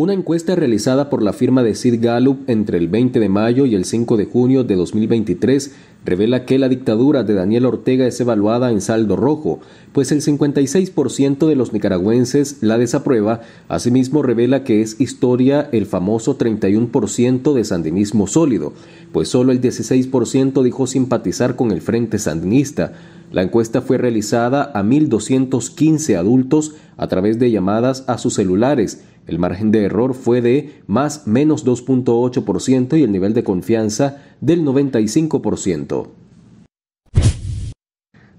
Una encuesta realizada por la firma de Sid Gallup entre el 20 de mayo y el 5 de junio de 2023 revela que la dictadura de Daniel Ortega es evaluada en saldo rojo, pues el 56% de los nicaragüenses la desaprueba. Asimismo revela que es historia el famoso 31% de sandinismo sólido, pues solo el 16% dijo simpatizar con el Frente Sandinista. La encuesta fue realizada a 1.215 adultos a través de llamadas a sus celulares el margen de error fue de más menos 2.8% y el nivel de confianza del 95%.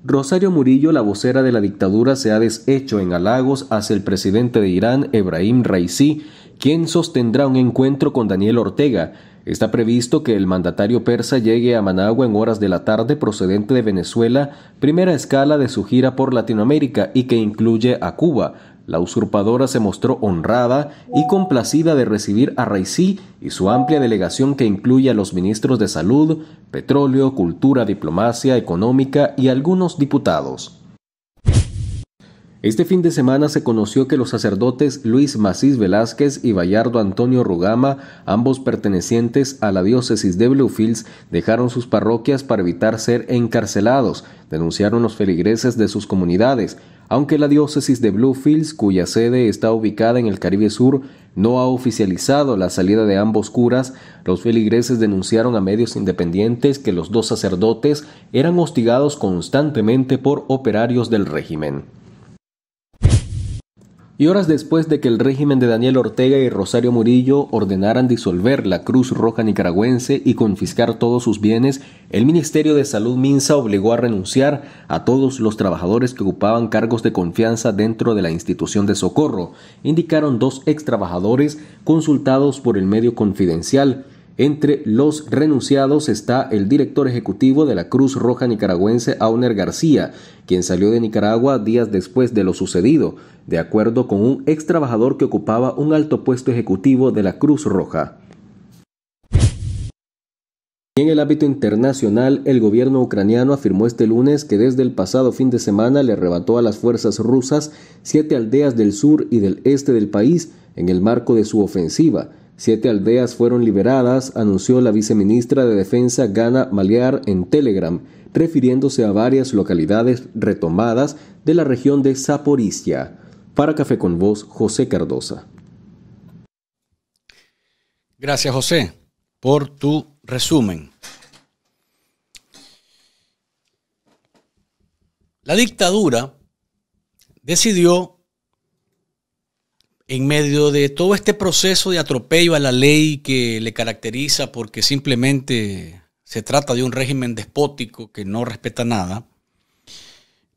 Rosario Murillo, la vocera de la dictadura, se ha deshecho en halagos hacia el presidente de Irán, Ebrahim Raisi, quien sostendrá un encuentro con Daniel Ortega. Está previsto que el mandatario persa llegue a Managua en horas de la tarde procedente de Venezuela, primera escala de su gira por Latinoamérica y que incluye a Cuba la usurpadora se mostró honrada y complacida de recibir a Raisi y su amplia delegación que incluye a los ministros de Salud, Petróleo, Cultura, Diplomacia, Económica y algunos diputados. Este fin de semana se conoció que los sacerdotes Luis Macís Velázquez y Bayardo Antonio Rugama, ambos pertenecientes a la diócesis de Bluefields, dejaron sus parroquias para evitar ser encarcelados, denunciaron los feligreses de sus comunidades aunque la diócesis de Bluefields, cuya sede está ubicada en el Caribe Sur, no ha oficializado la salida de ambos curas, los feligreses denunciaron a medios independientes que los dos sacerdotes eran hostigados constantemente por operarios del régimen. Y horas después de que el régimen de Daniel Ortega y Rosario Murillo ordenaran disolver la Cruz Roja nicaragüense y confiscar todos sus bienes, el Ministerio de Salud Minsa obligó a renunciar a todos los trabajadores que ocupaban cargos de confianza dentro de la institución de socorro, indicaron dos ex trabajadores consultados por el medio confidencial entre los renunciados está el director ejecutivo de la Cruz Roja Nicaragüense, Auner García, quien salió de Nicaragua días después de lo sucedido, de acuerdo con un ex trabajador que ocupaba un alto puesto ejecutivo de la Cruz Roja. En el ámbito internacional, el gobierno ucraniano afirmó este lunes que desde el pasado fin de semana le arrebató a las fuerzas rusas siete aldeas del sur y del este del país en el marco de su ofensiva. Siete aldeas fueron liberadas, anunció la viceministra de Defensa Gana Malear en Telegram, refiriéndose a varias localidades retomadas de la región de Zaporizhia. Para Café con Voz, José Cardosa. Gracias, José, por tu resumen. La dictadura decidió en medio de todo este proceso de atropello a la ley que le caracteriza porque simplemente se trata de un régimen despótico que no respeta nada,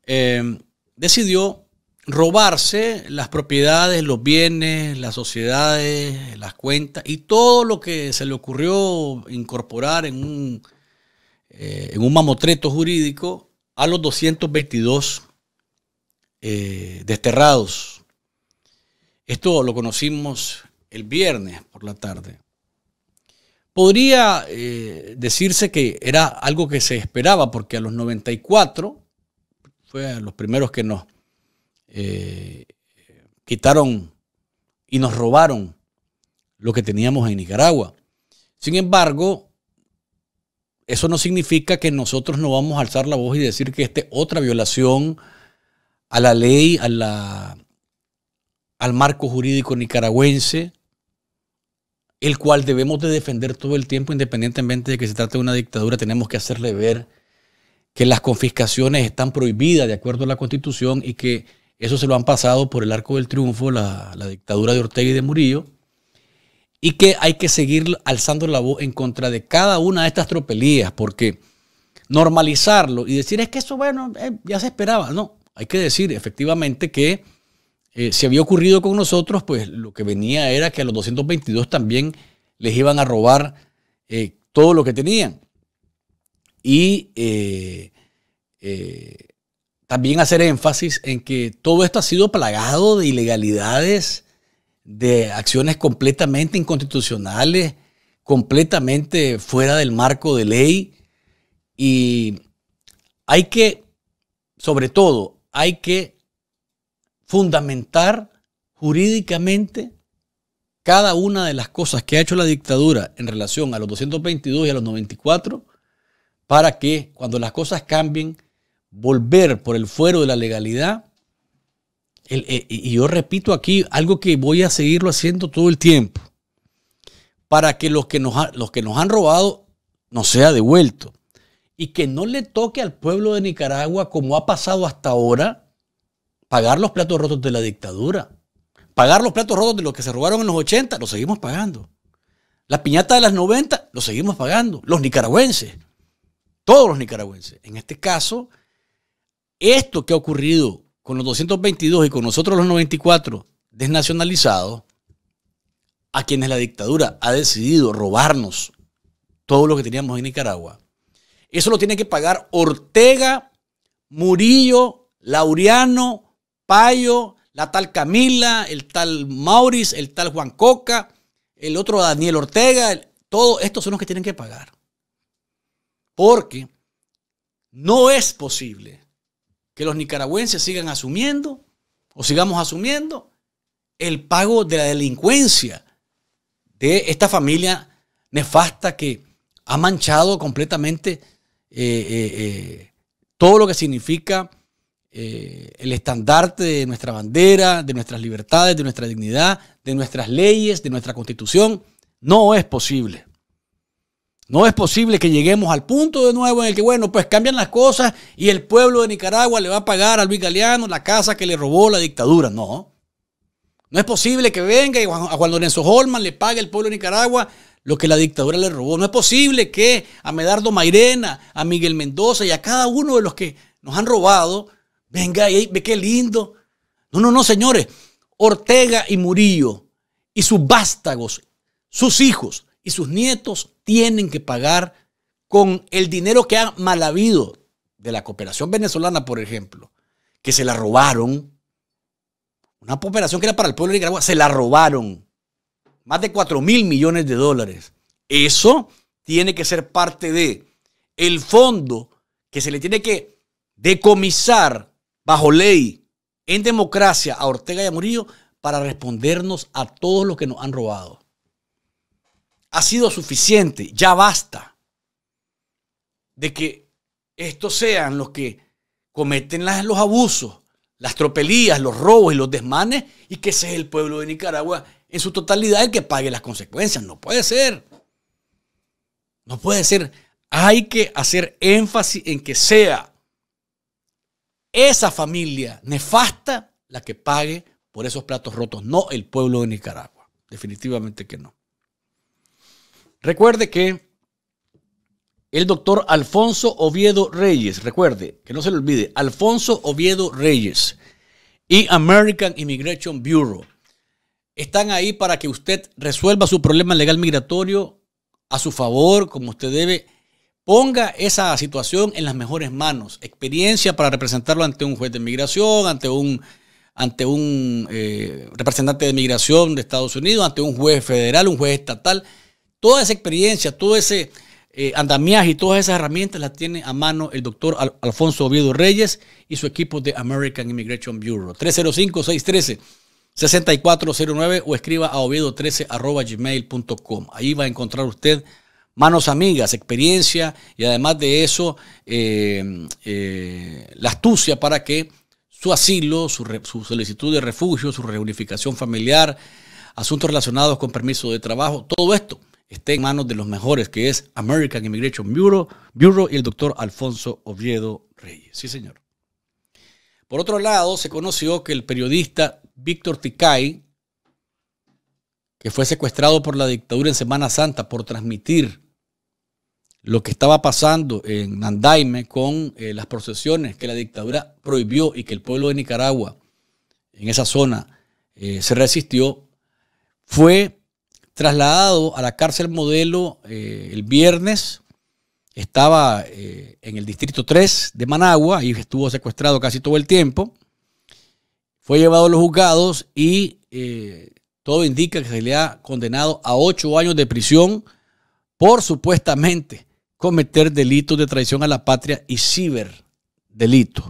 eh, decidió robarse las propiedades, los bienes, las sociedades, las cuentas y todo lo que se le ocurrió incorporar en un, eh, mamotreto jurídico a los 222 eh, desterrados esto lo conocimos el viernes por la tarde. Podría eh, decirse que era algo que se esperaba porque a los 94 fue a los primeros que nos eh, quitaron y nos robaron lo que teníamos en Nicaragua. Sin embargo, eso no significa que nosotros no vamos a alzar la voz y decir que esta es otra violación a la ley, a la al marco jurídico nicaragüense, el cual debemos de defender todo el tiempo, independientemente de que se trate de una dictadura, tenemos que hacerle ver que las confiscaciones están prohibidas de acuerdo a la Constitución y que eso se lo han pasado por el arco del triunfo, la, la dictadura de Ortega y de Murillo, y que hay que seguir alzando la voz en contra de cada una de estas tropelías, porque normalizarlo y decir es que eso, bueno, eh, ya se esperaba, no, hay que decir efectivamente que eh, se había ocurrido con nosotros, pues lo que venía era que a los 222 también les iban a robar eh, todo lo que tenían. Y eh, también hacer énfasis en que todo esto ha sido plagado de ilegalidades, de acciones completamente inconstitucionales, completamente fuera del marco de ley. Y hay que, sobre todo, hay que fundamentar jurídicamente cada una de las cosas que ha hecho la dictadura en relación a los 222 y a los 94 para que cuando las cosas cambien, volver por el fuero de la legalidad. Eh, y yo repito aquí algo que voy a seguirlo haciendo todo el tiempo, para que los que nos, los que nos han robado nos sea devuelto y que no le toque al pueblo de Nicaragua como ha pasado hasta ahora pagar los platos rotos de la dictadura, pagar los platos rotos de los que se robaron en los 80, los seguimos pagando. La piñata de las 90, lo seguimos pagando. Los nicaragüenses, todos los nicaragüenses. En este caso, esto que ha ocurrido con los 222 y con nosotros los 94 desnacionalizados, a quienes la dictadura ha decidido robarnos todo lo que teníamos en Nicaragua, eso lo tiene que pagar Ortega, Murillo, Laureano, la tal Camila, el tal Maurice, el tal Juan Coca, el otro Daniel Ortega, todos estos son los que tienen que pagar. Porque no es posible que los nicaragüenses sigan asumiendo o sigamos asumiendo el pago de la delincuencia de esta familia nefasta que ha manchado completamente eh, eh, eh, todo lo que significa eh, el estandarte de nuestra bandera, de nuestras libertades, de nuestra dignidad, de nuestras leyes, de nuestra constitución. No es posible. No es posible que lleguemos al punto de nuevo en el que, bueno, pues cambian las cosas y el pueblo de Nicaragua le va a pagar a Luis Galeano la casa que le robó la dictadura. No. No es posible que venga y a Juan Lorenzo Holman le pague el pueblo de Nicaragua lo que la dictadura le robó. No es posible que a Medardo Mairena, a Miguel Mendoza y a cada uno de los que nos han robado Venga, y ve qué lindo. No, no, no, señores. Ortega y Murillo y sus vástagos, sus hijos y sus nietos tienen que pagar con el dinero que ha mal habido de la cooperación venezolana, por ejemplo, que se la robaron. Una cooperación que era para el pueblo de Nicaragua, se la robaron. Más de 4 mil millones de dólares. Eso tiene que ser parte de el fondo que se le tiene que decomisar bajo ley, en democracia, a Ortega y a Murillo para respondernos a todos los que nos han robado. Ha sido suficiente, ya basta de que estos sean los que cometen los abusos, las tropelías, los robos y los desmanes y que sea el pueblo de Nicaragua en su totalidad el que pague las consecuencias. No puede ser. No puede ser. Hay que hacer énfasis en que sea esa familia nefasta la que pague por esos platos rotos, no el pueblo de Nicaragua. Definitivamente que no. Recuerde que el doctor Alfonso Oviedo Reyes, recuerde, que no se le olvide, Alfonso Oviedo Reyes y American Immigration Bureau están ahí para que usted resuelva su problema legal migratorio a su favor, como usted debe, ponga esa situación en las mejores manos, experiencia para representarlo ante un juez de inmigración, ante un, ante un eh, representante de migración de Estados Unidos, ante un juez federal, un juez estatal. Toda esa experiencia, todo ese eh, andamiaje y todas esas herramientas las tiene a mano el doctor Alfonso Oviedo Reyes y su equipo de American Immigration Bureau. 305-613-6409 o escriba a oviedo13 gmail.com. Ahí va a encontrar usted manos amigas, experiencia y además de eso eh, eh, la astucia para que su asilo, su, solicitud de refugio, su reunificación familiar, asuntos relacionados con permiso de trabajo, todo esto esté en manos de los mejores, que es American Immigration Bureau, Bureau y el doctor Alfonso Oviedo Reyes. Sí, señor. Por otro lado, se conoció que el periodista Víctor Ticay, que fue secuestrado por la dictadura en Semana Santa por transmitir lo que estaba pasando en Nandaime con eh, las procesiones que la dictadura prohibió y que el pueblo de Nicaragua en esa zona eh, se resistió, fue trasladado a la cárcel modelo eh, el viernes. Estaba en el distrito 3 de Managua y estuvo secuestrado casi todo el tiempo. Fue llevado a los juzgados y todo indica que se le ha condenado a ocho años de prisión por supuestamente cometer delitos de traición a la patria y ciberdelitos,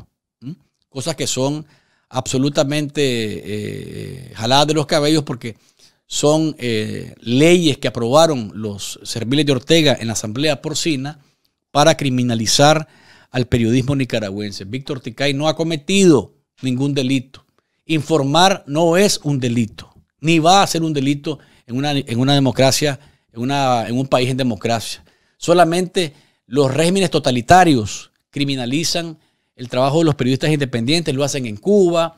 cosas que son absolutamente eh, jaladas de los cabellos porque son eh, leyes que aprobaron los serviles de Ortega en la Asamblea Porcina para criminalizar al periodismo nicaragüense. Víctor Ticay no ha cometido ningún delito. Informar no es un delito, ni va a ser un delito en una, en una democracia, en, una, en un país en democracia. Solamente los regímenes totalitarios criminalizan el trabajo de los periodistas independientes, lo hacen en Cuba,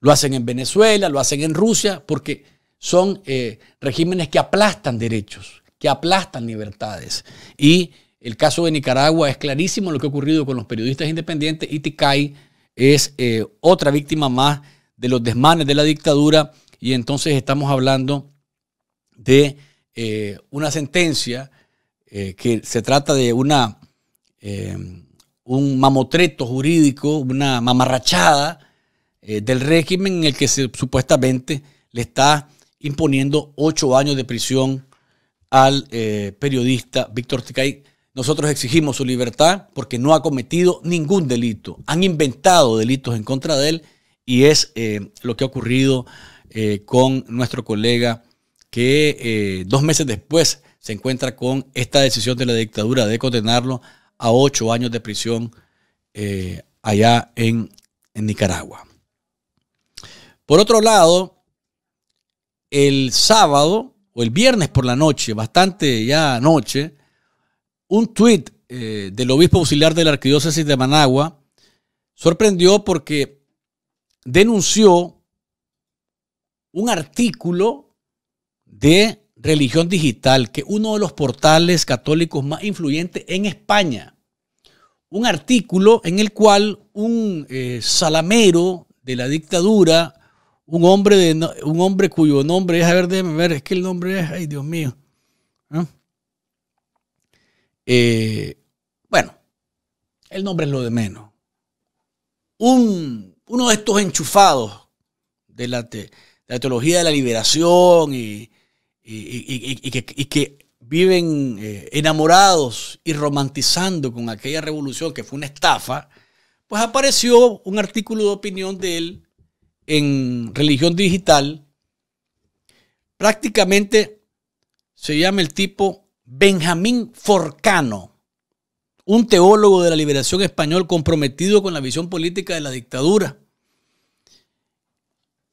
lo hacen en Venezuela, lo hacen en Rusia, porque son eh, regímenes que aplastan derechos, que aplastan libertades. Y el caso de Nicaragua es clarísimo lo que ha ocurrido con los periodistas independientes. Ticay es eh, otra víctima más de los desmanes de la dictadura. Y entonces estamos hablando de eh, una sentencia eh, que se trata de una, eh, un mamotreto jurídico, una mamarrachada eh, del régimen en el que supuestamente le está imponiendo ocho años de prisión al periodista Víctor Ticay. Nosotros exigimos su libertad porque no ha cometido ningún delito. Han inventado delitos en contra de él y es lo que ha ocurrido con nuestro colega que dos meses después se encuentra con esta decisión de la dictadura de condenarlo a ocho años de prisión eh, allá en, Nicaragua. Por otro lado, el sábado o el viernes por la noche, bastante ya anoche, un tuit eh, del obispo auxiliar de la arquidiócesis de Managua sorprendió porque denunció un artículo de Religión Digital, que uno de los portales católicos más influyentes en España, un artículo en el cual un eh, salamero de la dictadura, un hombre, de, un hombre cuyo nombre es, a ver, déjame ver, es que el nombre es, ay Dios mío. Eh, bueno, el nombre es lo de menos. Un, uno de estos enchufados de la, de la teología de la liberación y, y, que, viven eh, enamorados y romantizando con aquella revolución que fue una estafa, pues apareció un artículo de opinión de él en Religión Digital. Prácticamente se llama el tipo Benjamín Forcano un teólogo de la liberación español comprometido con la visión política de la dictadura,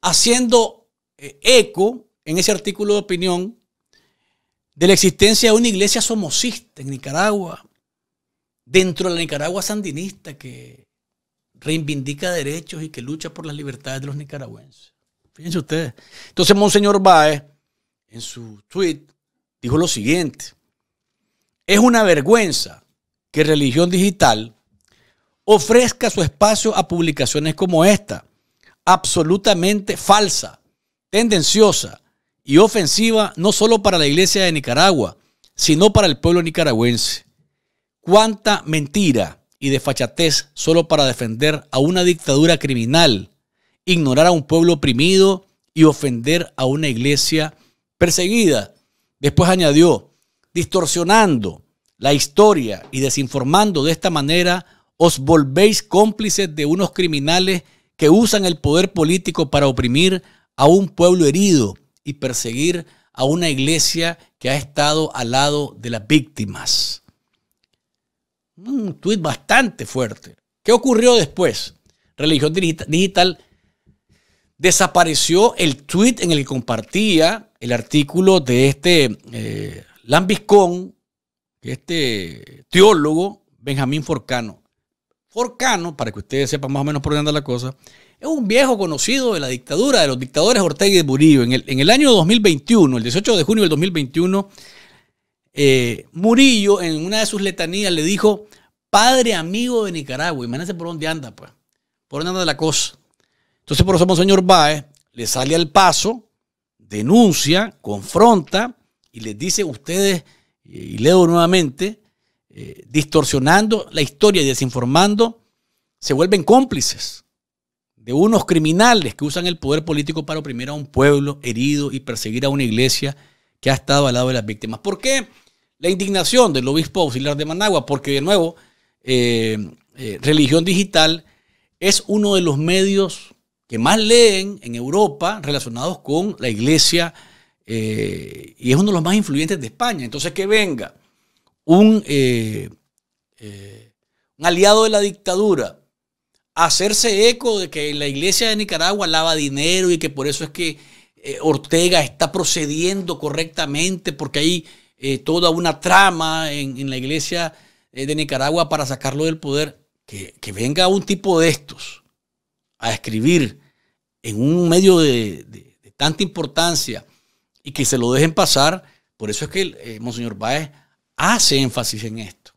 haciendo eh, eco en ese artículo de opinión de la existencia de una iglesia somocista en Nicaragua, dentro de la Nicaragua sandinista que reivindica derechos y que lucha por las libertades de los nicaragüenses. Fíjense ustedes. Entonces, Monseñor Baez en su tweet, dijo lo siguiente. Es una vergüenza que Religión Digital ofrezca su espacio a publicaciones como esta, absolutamente falsa, tendenciosa, y ofensiva no solo para la iglesia de Nicaragua, sino para el pueblo nicaragüense. Cuánta mentira y desfachatez solo para defender a una dictadura criminal, ignorar a un pueblo oprimido y ofender a una iglesia perseguida. Después añadió, distorsionando la historia y desinformando de esta manera, os volvéis cómplices de unos criminales que usan el poder político para oprimir a un pueblo herido y perseguir a una iglesia que ha estado al lado de las víctimas. Un tuit bastante fuerte. ¿Qué ocurrió después? Religión Digital desapareció el tuit en el que compartía el artículo de este eh, Lambiscón, este teólogo Benjamín Forcano. Forcano, para que ustedes sepan más o menos por dónde anda la cosa, es un viejo conocido de la dictadura de los dictadores Ortega y Murillo. En el, año 2021, el 18 de junio del 2021, eh, Murillo en una de sus letanías le dijo, padre amigo de Nicaragua, imagínense por dónde anda, pues, por dónde anda la cosa. Entonces, por eso, Monseñor Báez le sale al paso, denuncia, confronta y les dice a ustedes, y leo nuevamente, eh, distorsionando la historia y desinformando, se vuelven cómplices de unos criminales que usan el poder político para oprimir a un pueblo herido y perseguir a una iglesia que ha estado al lado de las víctimas. ¿Por qué la indignación del obispo auxiliar de Managua? Porque, de nuevo, eh, eh, religión digital es uno de los medios que más leen en Europa relacionados con la iglesia y es uno de los más influyentes de España. Entonces, que venga eh, eh, un, aliado de la dictadura hacerse eco de que la iglesia de Nicaragua lava dinero y que por eso es que eh, Ortega está procediendo correctamente porque hay toda una trama en, la iglesia de Nicaragua para sacarlo del poder, que, venga un tipo de estos a escribir en un medio de, tanta importancia y que se lo dejen pasar, por eso es que Monseñor Báez hace énfasis en esto.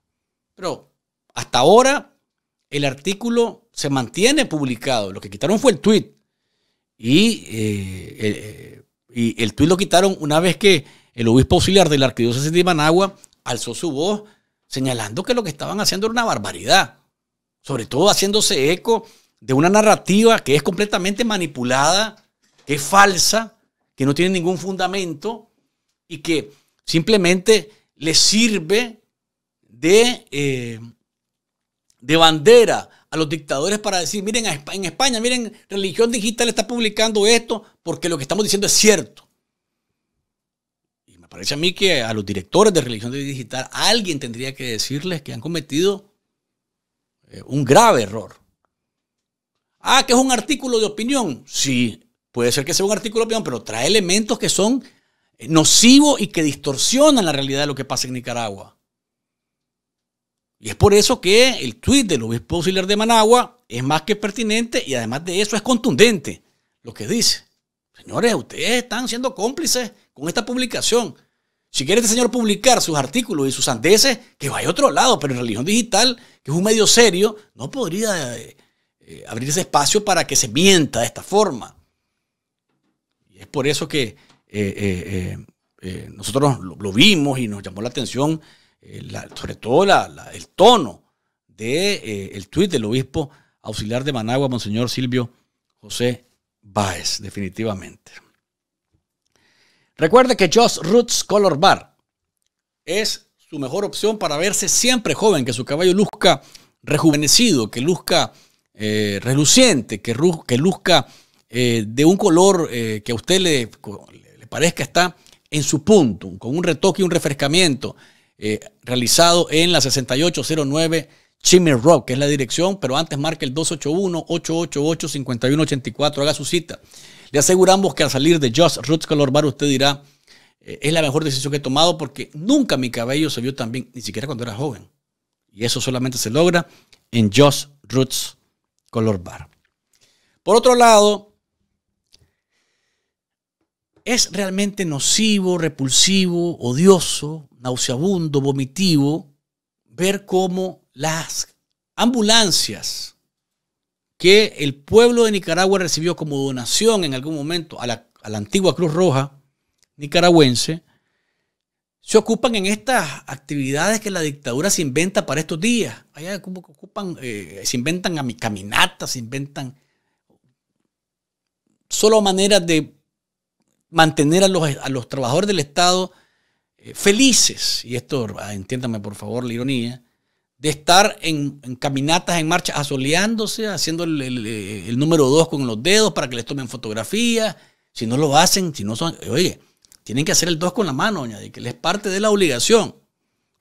Pero hasta ahora el artículo se mantiene publicado. Lo que quitaron fue el tweet. Eh, eh, eh, y, el, y el tweet lo quitaron una vez que el obispo auxiliar de la arquidiócesis de Managua alzó su voz señalando que lo que estaban haciendo era una barbaridad. Sobre todo haciéndose eco de una narrativa que es completamente manipulada, que es falsa, que no tiene ningún fundamento y que simplemente le sirve de, eh, de bandera a los dictadores para decir, miren, en España, miren, religión digital está publicando esto porque lo que estamos diciendo es cierto. Y me parece a mí que a los directores de religión digital alguien tendría que decirles que han cometido eh, un grave error. Ah, que es un artículo de opinión. Sí, puede ser que sea un artículo de opinión, pero trae elementos que son nocivo y que distorsionan la realidad de lo que pasa en Nicaragua. Y es por eso que el tuit del obispo auxiliar de Managua es más que pertinente y además de eso es contundente lo que dice. Señores, ustedes están siendo cómplices con esta publicación. Si quiere este señor publicar sus artículos y sus andeses, que vaya a otro lado, pero en religión digital, que es un medio serio, no podría eh, eh, abrir ese espacio para que se mienta de esta forma. Y es por eso que eh, eh, eh, nosotros lo, vimos y nos llamó la atención, sobre todo el tono del el tuit del obispo auxiliar de Managua, Monseñor Silvio José Báez, definitivamente. Recuerde que Josh Roots Color Bar es su mejor opción para verse siempre joven, que su caballo luzca rejuvenecido, que luzca reluciente, que, luzca de un color que a usted le, parezca está en su punto, con un retoque y un refrescamiento eh, realizado en la 6809 Chimney Rock, que es la dirección, pero antes marque el 281-888-5184, haga su cita. Le aseguramos que al salir de Just Roots Color Bar usted dirá, eh, es la mejor decisión que he tomado porque nunca mi cabello se vio tan bien, ni siquiera cuando era joven. Y eso solamente se logra en Just Roots Color Bar. Por otro lado, es realmente nocivo, repulsivo, odioso, nauseabundo, vomitivo, ver cómo las ambulancias que el pueblo de Nicaragua recibió como donación en algún momento a la, antigua Cruz Roja nicaragüense, se ocupan en estas actividades que la dictadura se inventa para estos días. Allá como que ocupan, eh, se inventan caminatas, se inventan solo maneras de mantener a los, a los trabajadores del Estado eh, felices, y esto ah, entiéndame por favor la ironía, de estar en, caminatas, en marcha, asoleándose, haciendo eh, el, número dos con los dedos para que les tomen fotografías. Si no lo hacen, si no son, oye, tienen que hacer el dos con la mano, añadir que les parte de la obligación,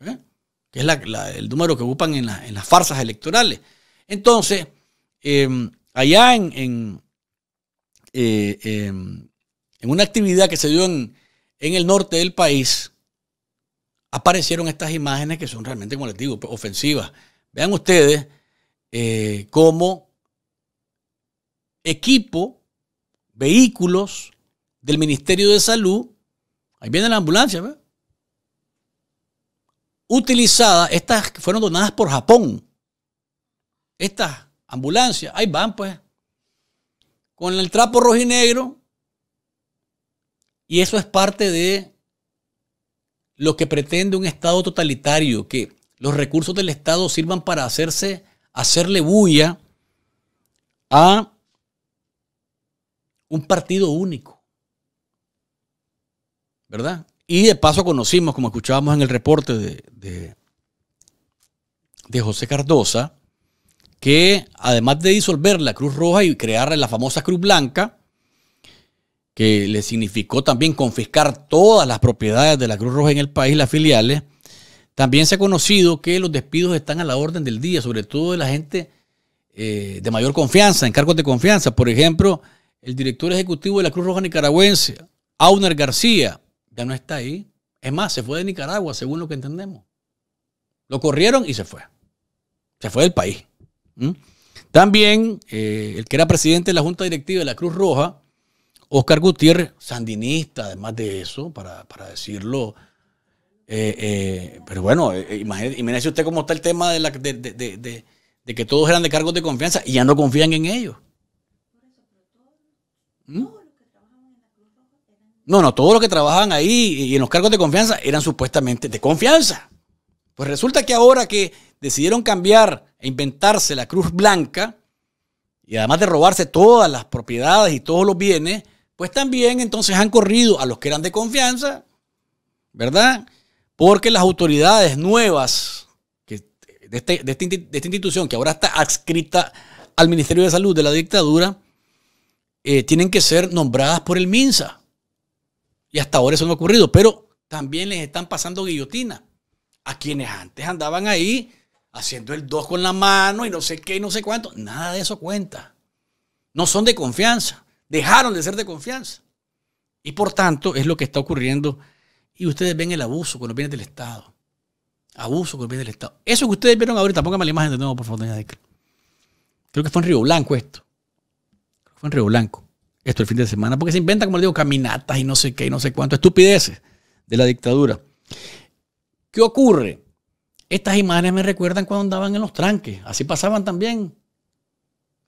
¿eh? que es el número que ocupan en, las farsas electorales. Entonces, em, allá en, en em, en una actividad que se dio en, el norte del país, aparecieron estas imágenes que son realmente, como les digo, ofensivas. Vean ustedes como eh, cómo equipo, vehículos del Ministerio de Salud, ahí viene la ambulancia, utilizada, Utilizadas, estas fueron donadas por Japón. Estas ambulancias, ahí van pues, con el trapo rojo y negro, y eso es parte de lo que pretende un Estado totalitario, que los recursos del Estado sirvan para hacerse, hacerle bulla a un partido único. ¿Verdad? Y de paso conocimos, como escuchábamos en el reporte de, de, de José Cardosa, que además de disolver la Cruz Roja y crear la famosa Cruz Blanca, que le significó también confiscar todas las propiedades de la Cruz Roja en el país, las filiales, también se ha conocido que los despidos están a la orden del día, sobre todo de la gente eh, de mayor confianza, en cargos de confianza. Por ejemplo, el director ejecutivo de la Cruz Roja Nicaragüense, Auner García, ya no está ahí. Es más, se fue de Nicaragua, según lo que entendemos. Lo corrieron y se fue. Se fue del país. ¿Mm? También eh, el que era presidente de la Junta Directiva de la Cruz Roja, Oscar Gutiérrez, sandinista, además de eso, para, decirlo. Eh, eh, pero bueno, eh, imagínese, usted cómo está el tema de, de, que todos eran de cargos de confianza y ya no confían en ellos. ¿Mm? No, no, todos los que trabajaban ahí y en los cargos de confianza eran supuestamente de confianza. Pues resulta que ahora que decidieron cambiar e inventarse la Cruz Blanca, y además de robarse todas las propiedades y todos los bienes, pues también entonces han corrido a los que eran de confianza, ¿verdad? Porque las autoridades nuevas este, este de, esta institución, que ahora está adscrita al Ministerio de Salud de la dictadura, eh, tienen que ser nombradas por el MINSA. Y hasta ahora eso no ha ocurrido, pero también les están pasando guillotina a quienes antes andaban ahí haciendo el dos con la mano y no sé qué y no sé cuánto. Nada de eso cuenta. No son de confianza dejaron de ser de confianza. Y por tanto es lo que está ocurriendo. Y ustedes ven el abuso con los bienes del Estado. Abuso con los bienes del Estado. Eso que ustedes vieron ahorita, póngame la imagen de nuevo, por favor, Creo que fue en Río Blanco esto. Creo que fue en Río Blanco. Esto el fin de semana. Porque se inventan, como le digo, caminatas y no sé qué y no sé cuánto. Estupideces de la dictadura. ¿Qué ocurre? Estas imágenes me recuerdan cuando andaban en los tranques. Así pasaban también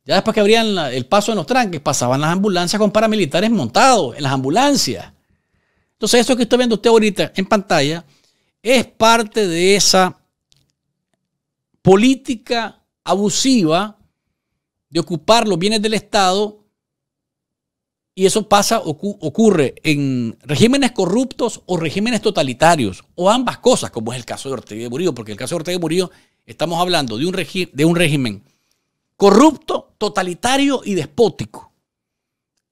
ya después que abrían el paso de los tranques, pasaban las ambulancias con paramilitares montados en las ambulancias. Entonces, eso que está viendo usted ahorita en pantalla es parte de esa política abusiva de ocupar los bienes del Estado y eso pasa, ocurre en regímenes corruptos o regímenes totalitarios, o ambas cosas, como es el caso de Ortega y Murillo, porque en el caso de Ortega y Murillo estamos hablando de un, de un régimen corrupto, totalitario y despótico.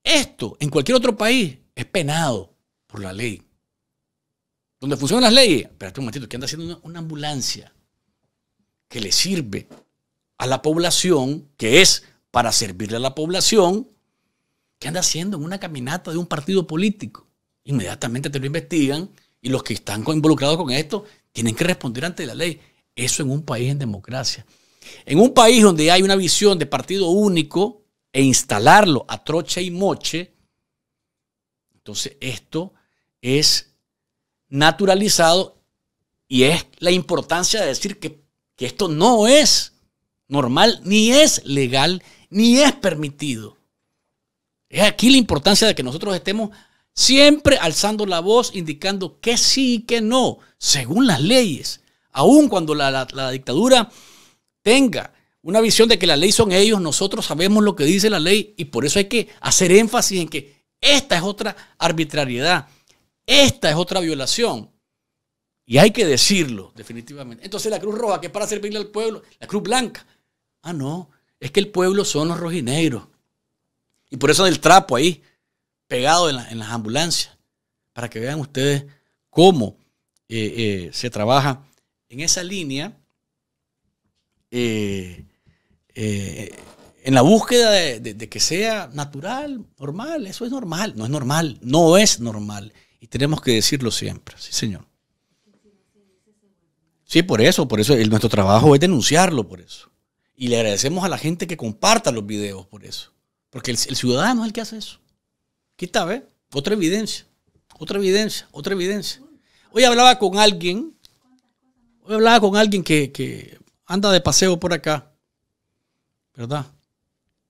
Esto en cualquier otro país es penado por la ley. Donde funcionan las leyes, espérate un momentito, que anda haciendo una, ambulancia que le sirve a la población, que es para servirle a la población, que anda haciendo en una caminata de un partido político. Inmediatamente te lo investigan y los que están involucrados con esto tienen que responder ante la ley. Eso en un país en democracia. En un país donde hay una visión de partido único e instalarlo a trocha y moche, entonces esto es naturalizado y es la importancia de decir que, esto no es normal, ni es legal, ni es permitido. Es aquí la importancia de que nosotros estemos siempre alzando la voz, indicando que sí y que no, según las leyes, aun cuando la dictadura tenga una visión de que la ley son ellos, nosotros sabemos lo que dice la ley y por eso hay que hacer énfasis en que esta es otra arbitrariedad, esta es otra violación. Y hay que decirlo, definitivamente. Entonces la Cruz Roja, que es para servirle al pueblo, la Cruz Blanca. Ah, no, es que el pueblo son los rojinegros. Y por eso del trapo ahí, pegado en, las ambulancias, para que vean ustedes cómo eh, eh, se trabaja en esa línea eh, eh, en la búsqueda de, que sea natural, normal. Eso es normal. No es normal. No es normal. Y tenemos que decirlo siempre. Sí, señor. Sí, por eso. Por eso nuestro trabajo es denunciarlo por eso. Y le agradecemos a la gente que comparta los videos por eso. Porque el, ciudadano es el que hace eso. Aquí está, ¿ves? Otra evidencia. Otra evidencia. Otra evidencia. Hoy hablaba con alguien. Hoy hablaba con alguien que anda de paseo por acá, ¿verdad?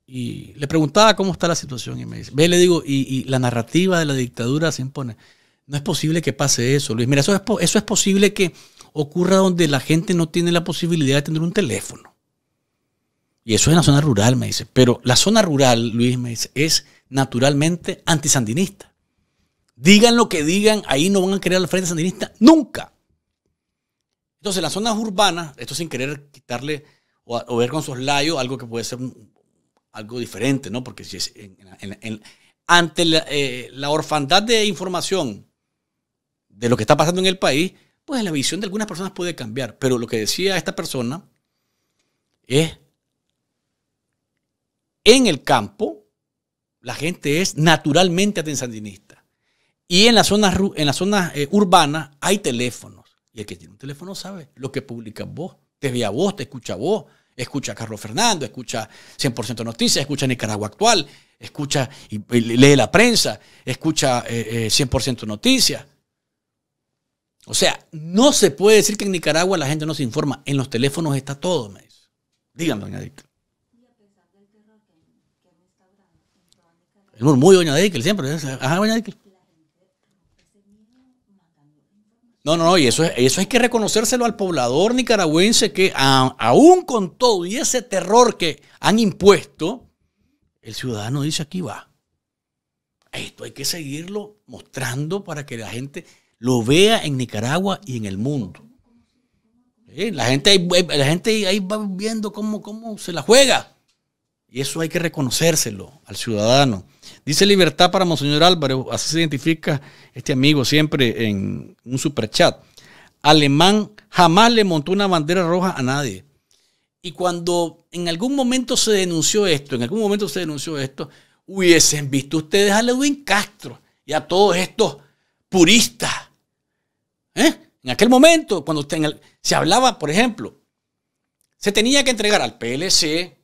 Y le preguntaba cómo está la situación y me dice, ve, le digo, y, la narrativa de la dictadura se impone. No es posible que pase eso, Luis. Mira, eso es, posible que ocurra donde la gente no tiene la posibilidad de tener un teléfono. Y eso es en la zona rural, me dice. Pero la zona rural, Luis, me dice, es naturalmente antisandinista. Digan lo que digan, ahí no van a crear al frente sandinista nunca. Entonces, en las zonas urbanas, esto sin querer quitarle o, ver con soslayo algo que puede ser algo diferente, ¿no? Porque ante eh, la, orfandad de información de lo que está pasando en el país, pues la visión de algunas personas puede cambiar. Pero lo que decía esta persona es, en el campo, la gente es naturalmente atensandinista. Y en las zonas, en las eh, urbanas hay teléfono y el que tiene un teléfono sabe lo que publica vos. Te ve a vos, te escucha vos, escucha a Carlos Fernando, escucha 100% Noticias, escucha Nicaragua Actual, escucha y lee la prensa, escucha 100% eh, eh, Noticias. O sea, no se puede decir que en Nicaragua la gente no se informa. En los teléfonos está todo, me dice. Díganme, doña Dick. El murmullo, doña Dickel, siempre. Ajá, doña No, no, no, y eso, eso hay que reconocérselo al poblador nicaragüense que a, aún con todo y ese terror que han impuesto, el ciudadano dice aquí va. Esto hay que seguirlo mostrando para que la gente lo vea en Nicaragua y en el mundo. La, gente, la gente ahí va viendo cómo, cómo se la juega. Y eso hay que reconocérselo al ciudadano. Dice libertad para Monseñor Álvarez, así se identifica este amigo siempre en un superchat. Alemán jamás le montó una bandera roja a nadie. Y cuando en algún momento se denunció esto, en algún momento se denunció esto, hubiesen visto ustedes a Edwin Castro y a todos estos puristas. ¿eh? En aquel momento, cuando se hablaba, por ejemplo, se tenía que entregar al PLC,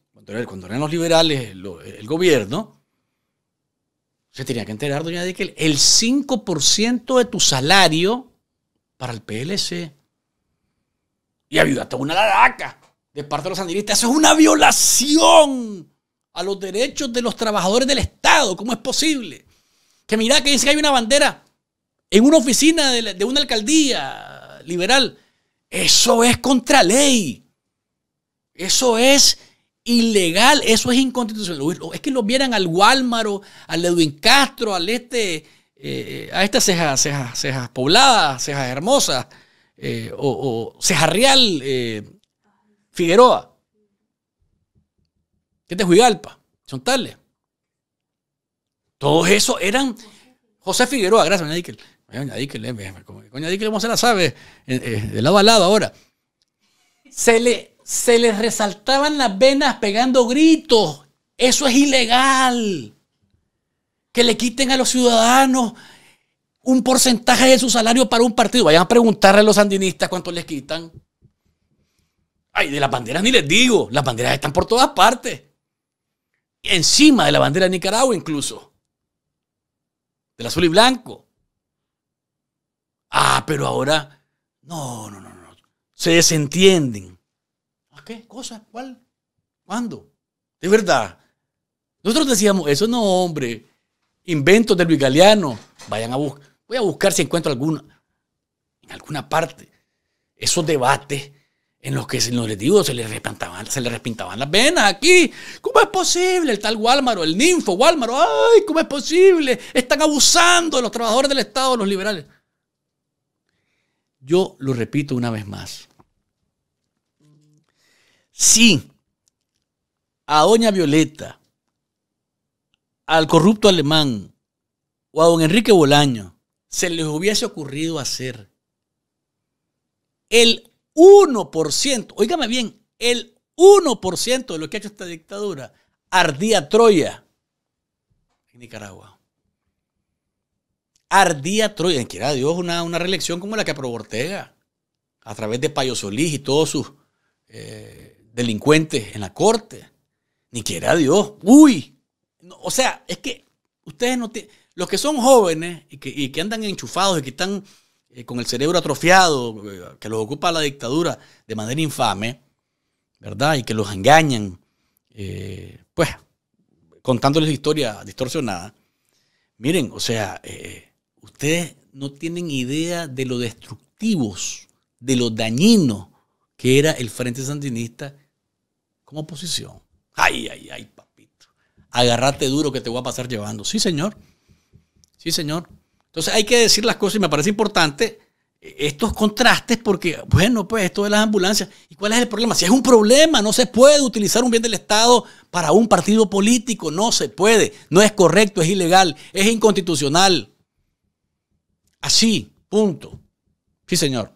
cuando eran los liberales, el gobierno, se tenía que enterar, doña que el 5% de tu salario para el PLC. Y había hasta una laraca de parte de los sandinistas. Eso es una violación a los derechos de los trabajadores del Estado. ¿Cómo es posible? Que mira que dice que hay una bandera en una oficina de, de una alcaldía liberal. Eso es contra ley. Eso es ilegal, eso es inconstitucional. Es que lo vieran al Walmaro, al Edwin Castro, al este, eh, a estas cejas, cejas, cejas pobladas, cejas hermosas, eh, o, o ceja real, eh, Figueroa. ¿Qué te Huigalpa, Son tales. Todos esos eran José Figueroa, gracias, doña Coña Díquel, coña ¿cómo se la sabe? De lado a lado ahora. Se le se les resaltaban las venas pegando gritos. Eso es ilegal. Que le quiten a los ciudadanos un porcentaje de su salario para un partido. Vayan a preguntarle a los sandinistas cuánto les quitan. Ay, de las banderas ni les digo. Las banderas están por todas partes. Encima de la bandera de Nicaragua incluso. Del azul y blanco. Ah, pero ahora... No, no, no, no. Se desentienden ¿Qué? ¿Cosa? ¿Cuál? ¿Cuándo? De verdad. Nosotros decíamos, eso no, hombre. Inventos del Vigaliano. Vayan a buscar. Voy a buscar si encuentro alguna. En alguna parte. Esos debates en los que, les digo, se les repintaban, se les repintaban las venas aquí. ¿Cómo es posible el tal Walmaro, el ninfo Walmaro? ¡Ay, cómo es posible! Están abusando de los trabajadores del Estado, los liberales. Yo lo repito una vez más. Si a Doña Violeta, al corrupto alemán o a don Enrique Bolaño se les hubiese ocurrido hacer el 1%, oígame bien, el 1% de lo que ha hecho esta dictadura ardía Troya en Nicaragua. Ardía Troya, en era Dios, una, una reelección como la que aprobó a través de Payo y todos sus eh, delincuentes en la corte, ni quiera Dios. Uy, o sea, es que ustedes no tienen, los que son jóvenes y que, andan enchufados y que están eh, con el cerebro atrofiado, eh, que los ocupa la dictadura de manera infame, ¿verdad? Y que los engañan, eh, pues, contándoles la historia distorsionada. Miren, o sea, ustedes no tienen idea de lo destructivos, de lo dañino que era el Frente Sandinista como oposición. Ay, ay, ay, papito. Agarrate duro que te voy a pasar llevando. Sí, señor. Sí, señor. Entonces hay que decir las cosas y me parece importante eh, estos contrastes porque, bueno, pues esto de las ambulancias, ¿y cuál es el problema? Si es un problema, no se puede utilizar un bien del Estado para un partido político, no se puede, no es correcto, es ilegal, es inconstitucional. Así, punto. Sí, señor.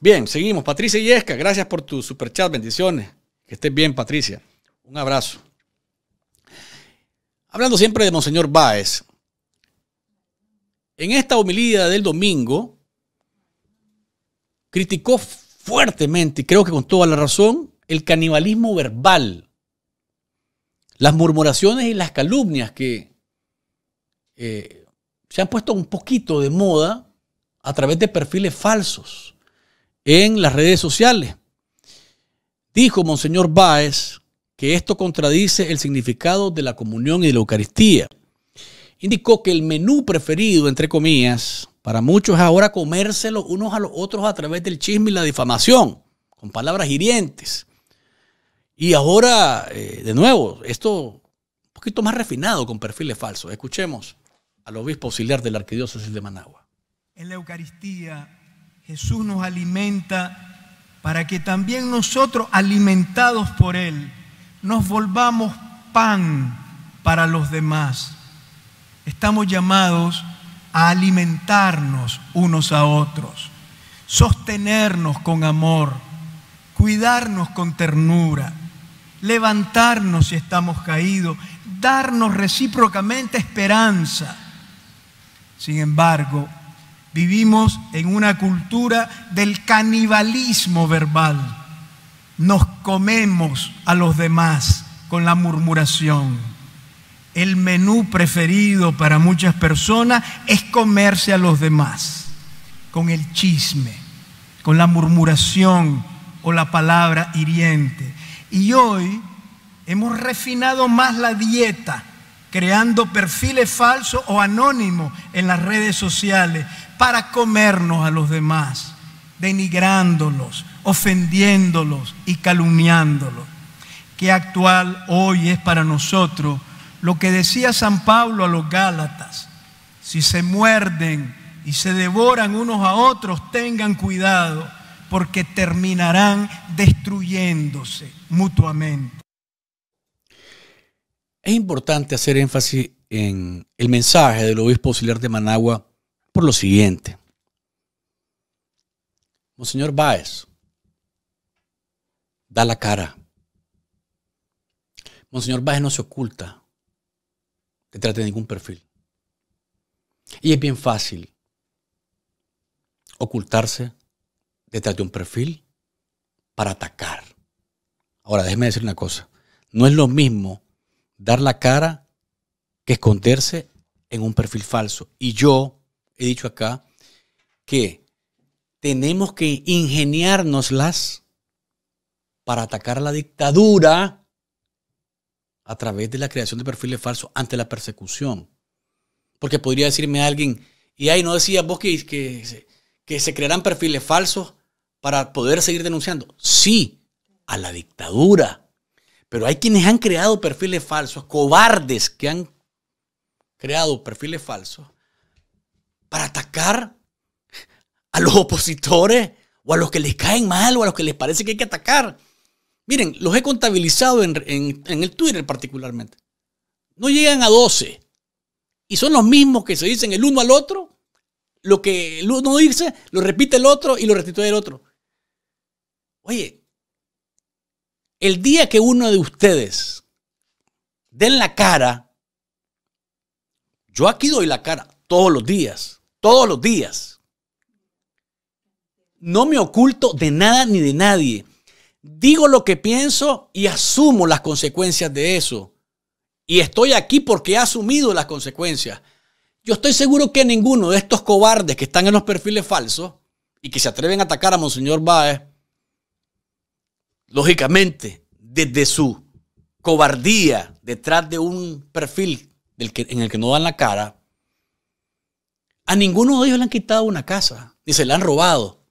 Bien, seguimos. Patricia Yesca, gracias por tu superchat, bendiciones. Que estés bien, Patricia. Un abrazo. Hablando siempre de Monseñor Báez, en esta homilía del domingo, criticó fuertemente, y creo que con toda la razón, el canibalismo verbal, las murmuraciones y las calumnias que eh, se han puesto un poquito de moda a través de perfiles falsos en las redes sociales. Dijo Monseñor Báez que esto contradice el significado de la comunión y de la Eucaristía. Indicó que el menú preferido, entre comillas, para muchos es ahora comérselo unos a los otros a través del chisme y la difamación, con palabras hirientes. Y ahora, eh, de nuevo, esto un poquito más refinado con perfiles falsos. Escuchemos al obispo auxiliar de la Arquidiócesis de Managua. En la Eucaristía, Jesús nos alimenta para que también nosotros, alimentados por Él, nos volvamos pan para los demás. Estamos llamados a alimentarnos unos a otros, sostenernos con amor, cuidarnos con ternura, levantarnos si estamos caídos, darnos recíprocamente esperanza. Sin embargo, Vivimos en una cultura del canibalismo verbal. Nos comemos a los demás con la murmuración. El menú preferido para muchas personas es comerse a los demás con el chisme, con la murmuración o la palabra hiriente. Y hoy hemos refinado más la dieta creando perfiles falsos o anónimos en las redes sociales para comernos a los demás, denigrándolos, ofendiéndolos y calumniándolos. Qué actual hoy es para nosotros lo que decía San Pablo a los Gálatas. Si se muerden y se devoran unos a otros, tengan cuidado, porque terminarán destruyéndose mutuamente. Es importante hacer énfasis en el mensaje del obispo auxiliar de Managua por lo siguiente. Monseñor Báez, da la cara. Monseñor Báez no se oculta detrás de ningún perfil. Y es bien fácil ocultarse detrás de un perfil para atacar. Ahora, déjeme decir una cosa. No es lo mismo dar la cara que esconderse en un perfil falso. Y yo he dicho acá que tenemos que ingeniárnoslas para atacar a la dictadura a través de la creación de perfiles falsos ante la persecución. Porque podría decirme alguien, y ahí no decía vos que, que, que se crearán perfiles falsos para poder seguir denunciando. Sí, a la dictadura. Pero hay quienes han creado perfiles falsos, cobardes que han creado perfiles falsos para atacar a los opositores o a los que les caen mal o a los que les parece que hay que atacar. Miren, los he contabilizado en, el Twitter particularmente. No llegan a 12. Y son los mismos que se dicen el uno al otro. Lo que el uno dice, lo repite el otro y lo restituye el otro. Oye, el día que uno de ustedes den la cara, yo aquí doy la cara todos los días todos los días. No me oculto de nada ni de nadie. Digo lo que pienso y asumo las consecuencias de eso. Y estoy aquí porque he asumido las consecuencias. Yo estoy seguro que ninguno de estos cobardes que están en los perfiles falsos y que se atreven a atacar a Monseñor Báez, lógicamente, desde su cobardía detrás de un perfil en el que no dan la cara, a ninguno de ellos le han quitado una casa, ni se la han robado.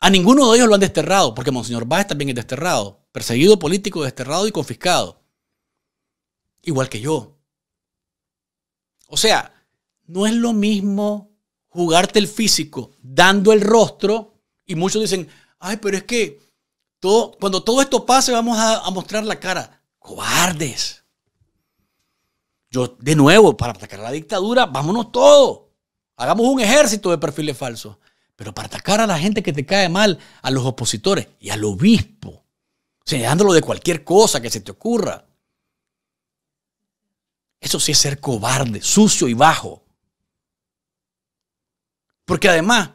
A ninguno de ellos lo han desterrado, porque Monseñor Báez también es desterrado, perseguido político, desterrado y confiscado. Igual que yo. O sea, no es lo mismo jugarte el físico dando el rostro y muchos dicen, ay, pero es que todo, cuando todo esto pase vamos a mostrar la cara. Cobardes. Yo, de nuevo, para atacar a la dictadura, vámonos todos. Hagamos un ejército de perfiles falsos. Pero para atacar a la gente que te cae mal, a los opositores y al obispo, señalándolo de cualquier cosa que se te ocurra. Eso sí es ser cobarde, sucio y bajo. Porque además,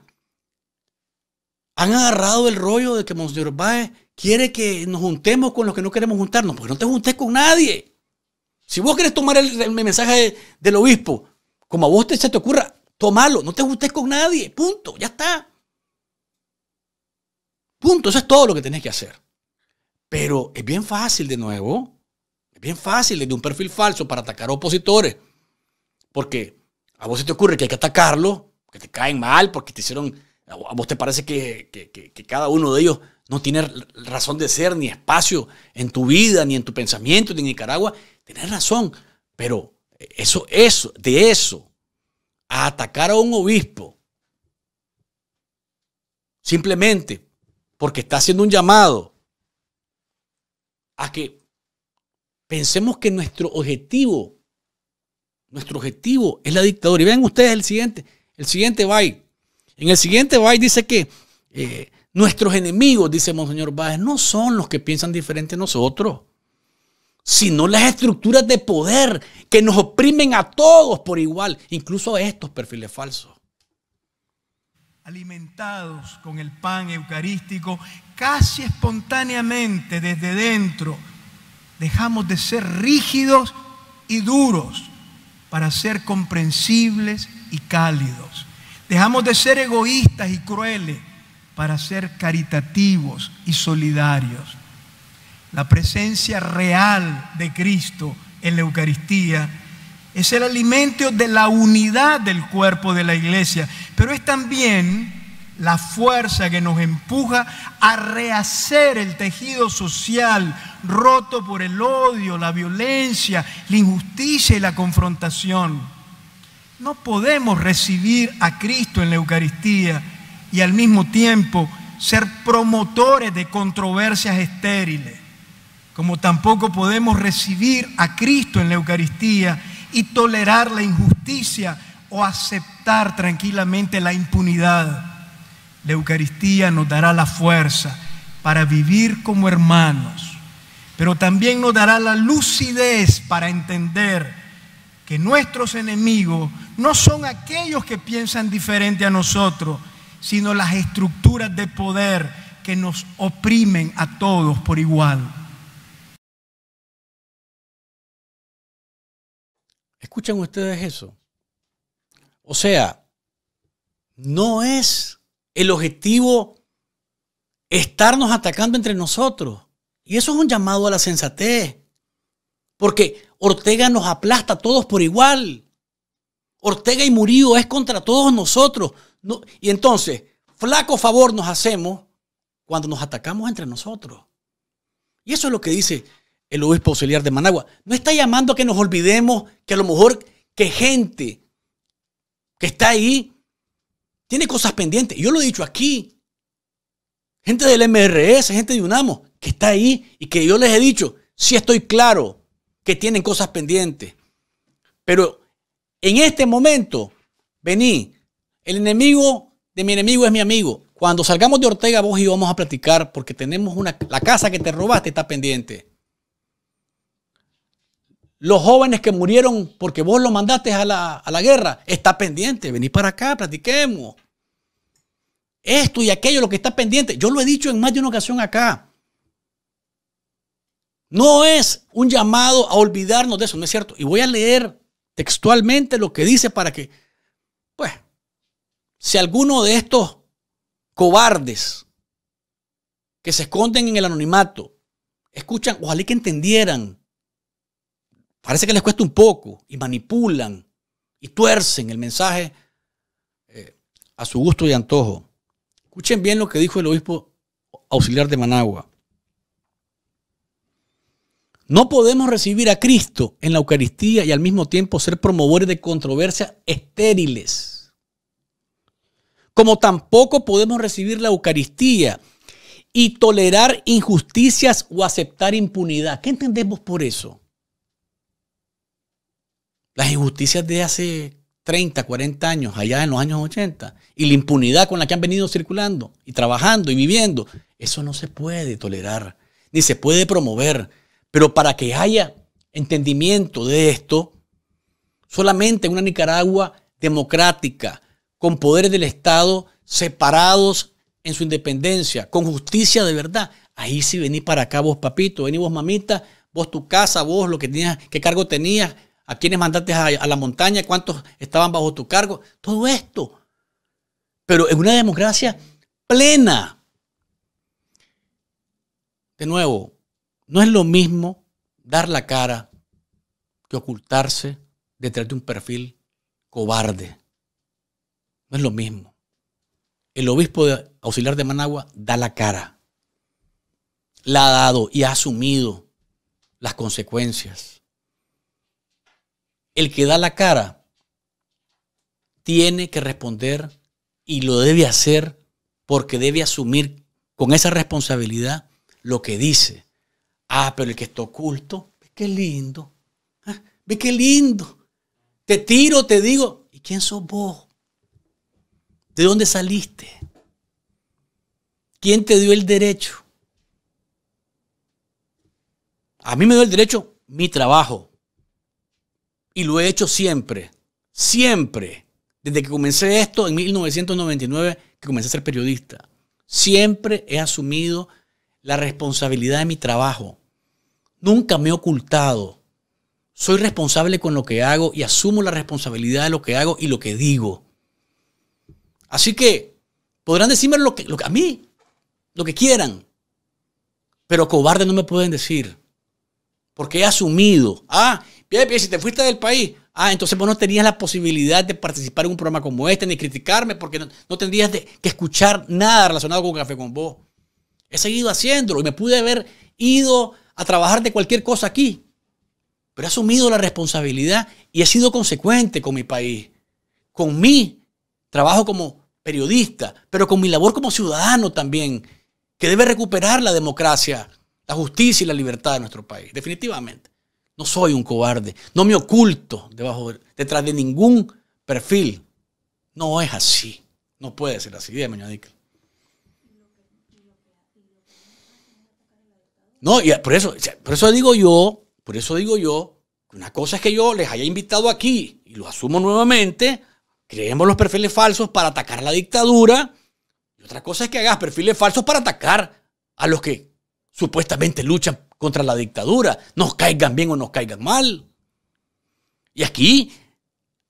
han agarrado el rollo de que Mons. Báez quiere que nos juntemos con los que no queremos juntarnos, porque no te juntes con nadie. Si vos querés tomar el, mensaje del obispo, como a vos te, se te ocurra, tomalo. No te gustes con nadie. Punto. Ya está. Punto. Eso es todo lo que tenés que hacer. Pero es bien fácil de nuevo. Es bien fácil desde un perfil falso para atacar opositores. Porque a vos se te ocurre que hay que atacarlo, que te caen mal, porque te hicieron... A vos te parece que, que cada uno de ellos no tiene razón de ser, ni espacio en tu vida, ni en tu pensamiento, ni en Nicaragua. Tienes razón, pero eso, eso, de eso, a atacar a un obispo, simplemente porque está haciendo un llamado a que pensemos que nuestro objetivo, nuestro objetivo es la dictadura. Y vean ustedes el siguiente, el siguiente y En el siguiente va dice que eh, nuestros enemigos, dice Monseñor Báez, no son los que piensan diferente a nosotros sino las estructuras de poder que nos oprimen a todos por igual, incluso estos perfiles falsos. Alimentados con el pan eucarístico, casi espontáneamente desde dentro, dejamos de ser rígidos y duros para ser comprensibles y cálidos. Dejamos de ser egoístas y crueles para ser caritativos y solidarios la presencia real de Cristo en la Eucaristía, es el alimento de la unidad del cuerpo de la iglesia, pero es también la fuerza que nos empuja a rehacer el tejido social roto por el odio, la violencia, la injusticia y la confrontación. No podemos recibir a Cristo en la Eucaristía y al mismo tiempo ser promotores de controversias estériles como tampoco podemos recibir a Cristo en la Eucaristía y tolerar la injusticia o aceptar tranquilamente la impunidad. La Eucaristía nos dará la fuerza para vivir como hermanos, pero también nos dará la lucidez para entender que nuestros enemigos no son aquellos que piensan diferente a nosotros, sino las estructuras de poder que nos oprimen a todos por igual. ¿Escuchan ustedes eso? O sea, no es el objetivo estarnos atacando entre nosotros. Y eso es un llamado a la sensatez. Porque Ortega nos aplasta a todos por igual. Ortega y Murillo es contra todos nosotros. y entonces, flaco favor nos hacemos cuando nos atacamos entre nosotros. Y eso es lo que dice el obispo auxiliar de Managua. No está llamando a que nos olvidemos que a lo mejor que gente que está ahí tiene cosas pendientes. Yo lo he dicho aquí. Gente del MRS, gente de UNAMO, que está ahí y que yo les he dicho, sí estoy claro que tienen cosas pendientes. Pero en este momento, vení, el enemigo de mi enemigo es mi amigo. Cuando salgamos de Ortega, vos y yo vamos a platicar porque tenemos una, la casa que te robaste está pendiente los jóvenes que murieron porque vos los mandaste a la, guerra, está pendiente, vení para acá, platiquemos. Esto y aquello, lo que está pendiente, yo lo he dicho en más de una ocasión acá. No es un llamado a olvidarnos de eso, no es cierto. Y voy a leer textualmente lo que dice para que, pues, si alguno de estos cobardes que se esconden en el anonimato escuchan, ojalá que entendieran Parece que les cuesta un poco y manipulan y tuercen el mensaje eh, a su gusto y antojo. Escuchen bien lo que dijo el obispo auxiliar de Managua. No podemos recibir a Cristo en la Eucaristía y al mismo tiempo ser promovores de controversias estériles. Como tampoco podemos recibir la Eucaristía y tolerar injusticias o aceptar impunidad. ¿Qué entendemos por eso? las injusticias de hace 30, 40 años, allá en los años 80, y la impunidad con la que han venido circulando y trabajando y viviendo, eso no se puede tolerar, ni se puede promover. Pero para que haya entendimiento de esto, solamente una Nicaragua democrática, con poderes del Estado separados en su independencia, con justicia de verdad, ahí sí venís para acá vos papito, venís vos mamita, vos tu casa, vos lo que tenías, qué cargo tenías, a quiénes mandaste a, la montaña, cuántos estaban bajo tu cargo, todo esto. Pero en una democracia plena. De nuevo, no es lo mismo dar la cara que ocultarse detrás de un perfil cobarde. No es lo mismo. El obispo auxiliar de Managua da la cara. La ha dado y ha asumido las consecuencias el que da la cara tiene que responder y lo debe hacer porque debe asumir con esa responsabilidad lo que dice. Ah, pero el que está oculto, ve qué lindo, ah, ve qué lindo. Te tiro, te digo, ¿y quién sos vos? ¿De dónde saliste? ¿Quién te dio el derecho? A mí me dio el derecho mi trabajo, y lo he hecho siempre, siempre, desde que comencé esto en 1999, que comencé a ser periodista. Siempre he asumido la responsabilidad de mi trabajo. Nunca me he ocultado. Soy responsable con lo que hago y asumo la responsabilidad de lo que hago y lo que digo. Así que podrán decirme lo que, lo que a mí, lo que quieran, pero cobarde no me pueden decir. Porque he asumido, ah, y si te fuiste del país, ah, entonces vos no tenías la posibilidad de participar en un programa como este, ni criticarme, porque no, tendrías que escuchar nada relacionado con Café con vos. He seguido haciéndolo y me pude haber ido a trabajar de cualquier cosa aquí, pero he asumido la responsabilidad y he sido consecuente con mi país, con mi trabajo como periodista, pero con mi labor como ciudadano también, que debe recuperar la democracia, la justicia y la libertad de nuestro país, definitivamente. No soy un cobarde. No me oculto debajo, detrás de ningún perfil. No es así. No puede ser así. Dime, No, y por eso, por eso digo yo, por eso digo yo, una cosa es que yo les haya invitado aquí, y lo asumo nuevamente, creemos los perfiles falsos para atacar la dictadura, y otra cosa es que hagas perfiles falsos para atacar a los que supuestamente luchan contra la dictadura, nos caigan bien o nos caigan mal. Y aquí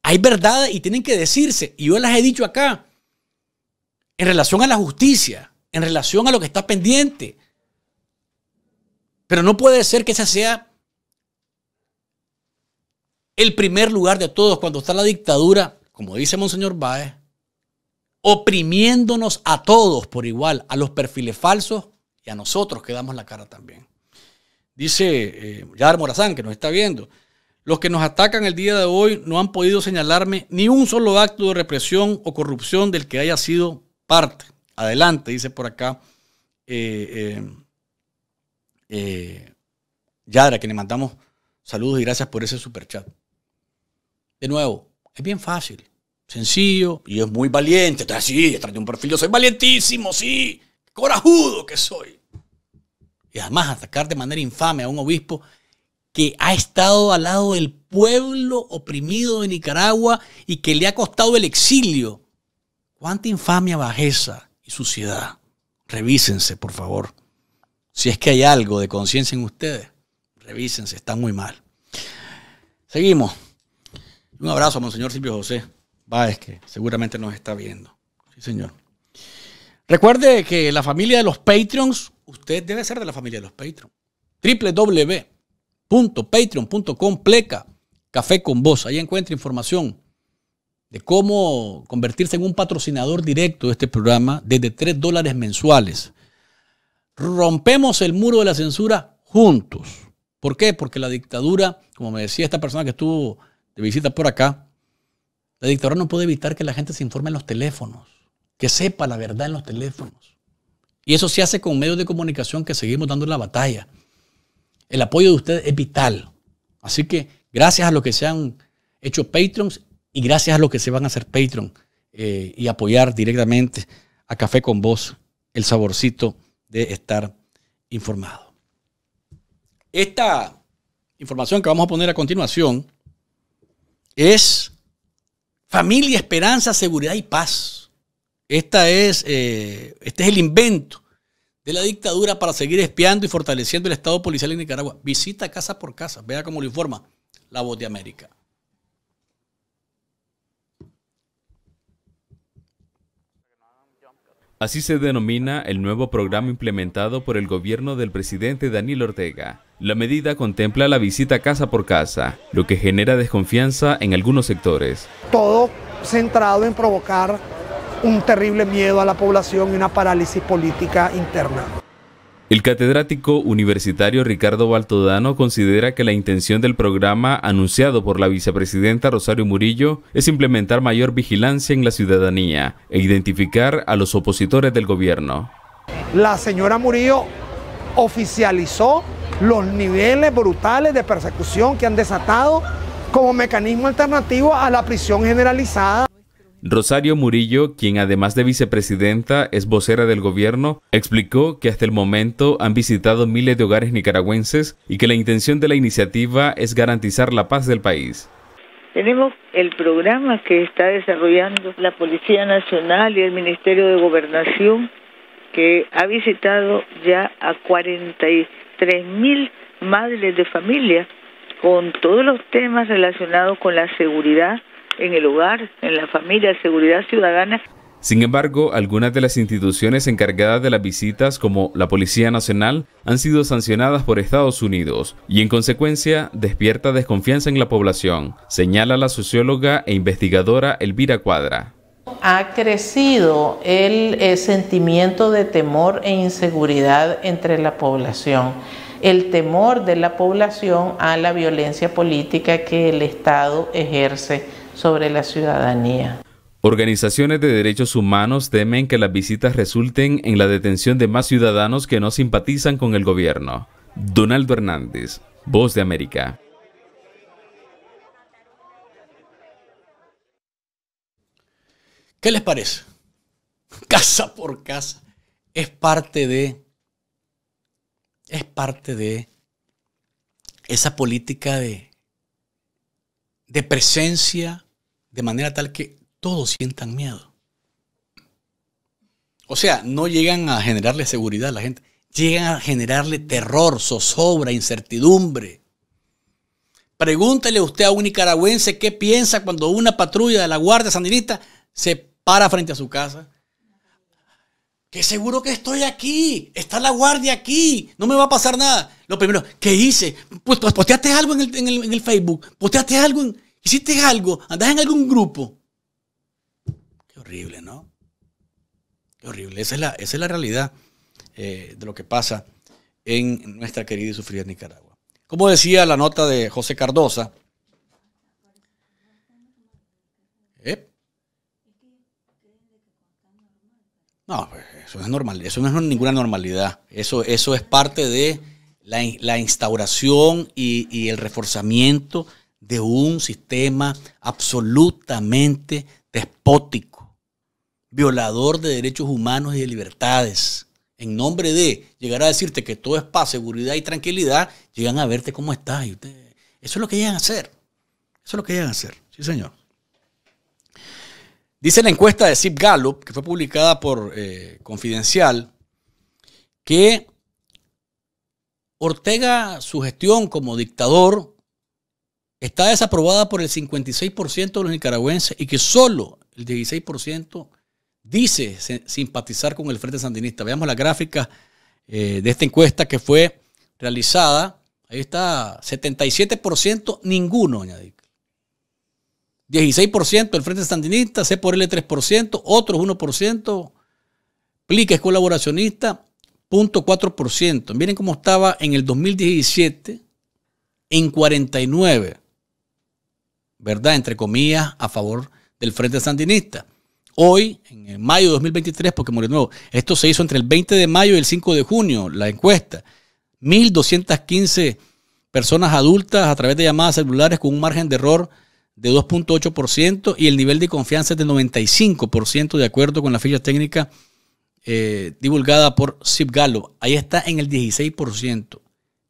hay verdad y tienen que decirse, y yo las he dicho acá, en relación a la justicia, en relación a lo que está pendiente. Pero no puede ser que ese sea el primer lugar de todos cuando está la dictadura, como dice Monseñor Báez, oprimiéndonos a todos por igual, a los perfiles falsos y a nosotros que damos la cara también. Dice eh, Yadar Morazán, que nos está viendo. Los que nos atacan el día de hoy no han podido señalarme ni un solo acto de represión o corrupción del que haya sido parte. Adelante, dice por acá eh, eh, eh Yadra, que le mandamos saludos y gracias por ese superchat. De nuevo, es bien fácil, sencillo y es muy valiente. así sí, detrás de un perfil, yo soy valientísimo, sí, corajudo que soy y además atacar de manera infame a un obispo que ha estado al lado del pueblo oprimido de Nicaragua y que le ha costado el exilio. Cuánta infamia, bajeza y suciedad. Revísense, por favor. Si es que hay algo de conciencia en ustedes, revísense, están muy mal. Seguimos. Un abrazo a Monseñor Silvio José Báez, que seguramente nos está viendo. Sí, señor. Recuerde que la familia de los Patreons usted debe ser de la familia de los Patreon. www.patreon.com pleca café con vos. Ahí encuentra información de cómo convertirse en un patrocinador directo de este programa desde 3 dólares mensuales. Rompemos el muro de la censura juntos. ¿Por qué? Porque la dictadura, como me decía esta persona que estuvo de visita por acá, la dictadura no puede evitar que la gente se informe en los teléfonos, que sepa la verdad en los teléfonos. Y eso se hace con medios de comunicación que seguimos dando la batalla. El apoyo de ustedes es vital. Así que gracias a los que se han hecho Patreons y gracias a los que se van a hacer Patreon eh, y apoyar directamente a Café con Vos, el saborcito de estar informado. Esta información que vamos a poner a continuación es familia, esperanza, seguridad y paz. Esta es, eh, este es el invento de la dictadura para seguir espiando y fortaleciendo el Estado policial en Nicaragua. Visita casa por casa, vea cómo lo informa la voz de América. Así se denomina el nuevo programa implementado por el gobierno del presidente Daniel Ortega. La medida contempla la visita casa por casa, lo que genera desconfianza en algunos sectores. Todo centrado en provocar un terrible miedo a la población y una parálisis política interna. El catedrático universitario Ricardo Baltodano considera que la intención del programa anunciado por la vicepresidenta Rosario Murillo es implementar mayor vigilancia en la ciudadanía e identificar a los opositores del gobierno. La señora Murillo oficializó los niveles brutales de persecución que han desatado como mecanismo alternativo a la prisión generalizada. Rosario Murillo, quien además de vicepresidenta es vocera del gobierno, explicó que hasta el momento han visitado miles de hogares nicaragüenses y que la intención de la iniciativa es garantizar la paz del país. Tenemos el programa que está desarrollando la Policía Nacional y el Ministerio de Gobernación, que ha visitado ya a 43 mil madres de familia con todos los temas relacionados con la seguridad en el hogar, en la familia, seguridad ciudadana. Sin embargo, algunas de las instituciones encargadas de las visitas, como la Policía Nacional, han sido sancionadas por Estados Unidos y en consecuencia despierta desconfianza en la población, señala la socióloga e investigadora Elvira Cuadra. Ha crecido el, el eh, sentimiento de temor e inseguridad entre la población el temor de la población a la violencia política que el Estado ejerce sobre la ciudadanía. Organizaciones de derechos humanos temen que las visitas resulten en la detención de más ciudadanos que no simpatizan con el gobierno. Donaldo Hernández, Voz de América. ¿Qué les parece? Casa por casa es parte de es parte de esa política de de presencia, de manera tal que todos sientan miedo. O sea, no llegan a generarle seguridad a la gente, llegan a generarle terror, zozobra, incertidumbre. Pregúntele usted a un nicaragüense qué piensa cuando una patrulla de la Guardia Sandinista se para frente a su casa. Que seguro que estoy aquí, está la guardia aquí, no me va a pasar nada. Lo primero, ¿qué hice? Pues, pues posteaste algo en el, Facebook, posteaste algo en hiciste algo, andás en algún grupo. Qué horrible, ¿no? Qué horrible. Esa es la, realidad eh, de lo que pasa en nuestra querida y sufrida Nicaragua. Como decía la nota de José Cardosa, ¿Eh? No, pues, eso no es normal, eso no es ninguna normalidad. Eso, eso es parte de la, instauración y el reforzamiento de un sistema absolutamente despótico, violador de derechos humanos y de libertades. En nombre de llegar a decirte que todo es paz, seguridad y tranquilidad, llegan a verte cómo estás. Y eso es lo que llegan a hacer. Eso es lo que llegan a hacer. Sí, señor. Dice la encuesta de Zip Gallup, que fue publicada por eh, Confidencial, que Ortega, su gestión como dictador, está desaprobada por el 56% de los nicaragüenses y que solo el 16% dice simpatizar con el Frente Sandinista. Veamos la gráfica eh, de esta encuesta que fue realizada. Ahí está, 77% ninguno, añadir. 16% el Frente Sandinista, C por L 3%, otros 1%, plique es colaboracionista, 0.4%. Miren cómo estaba en el 2017 en 49. ¿verdad? Entre comillas, a favor del Frente Sandinista. Hoy, en mayo de 2023, porque murió nuevo, esto se hizo entre el 20 de mayo y el 5 de junio, la encuesta. 1.215 personas adultas a través de llamadas celulares con un margen de error de 2.8% y el nivel de confianza es de 95% de acuerdo con la ficha técnica eh, divulgada por Sip Gallo. Ahí está en el 16%.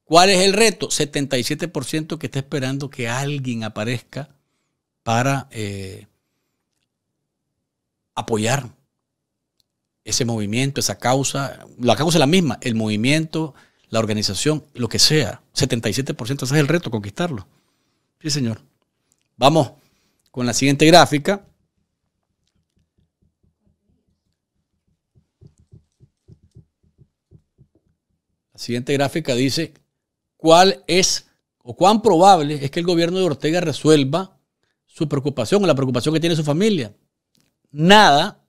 ¿Cuál es el reto? 77% que está esperando que alguien aparezca para eh, apoyar ese movimiento, esa causa. La causa es la misma, el movimiento, la organización, lo que sea. 77%, ese es el reto, conquistarlo. Sí, señor. Vamos con la siguiente gráfica. La siguiente gráfica dice cuál es o cuán probable es que el gobierno de Ortega resuelva su preocupación o la preocupación que tiene su familia. Nada,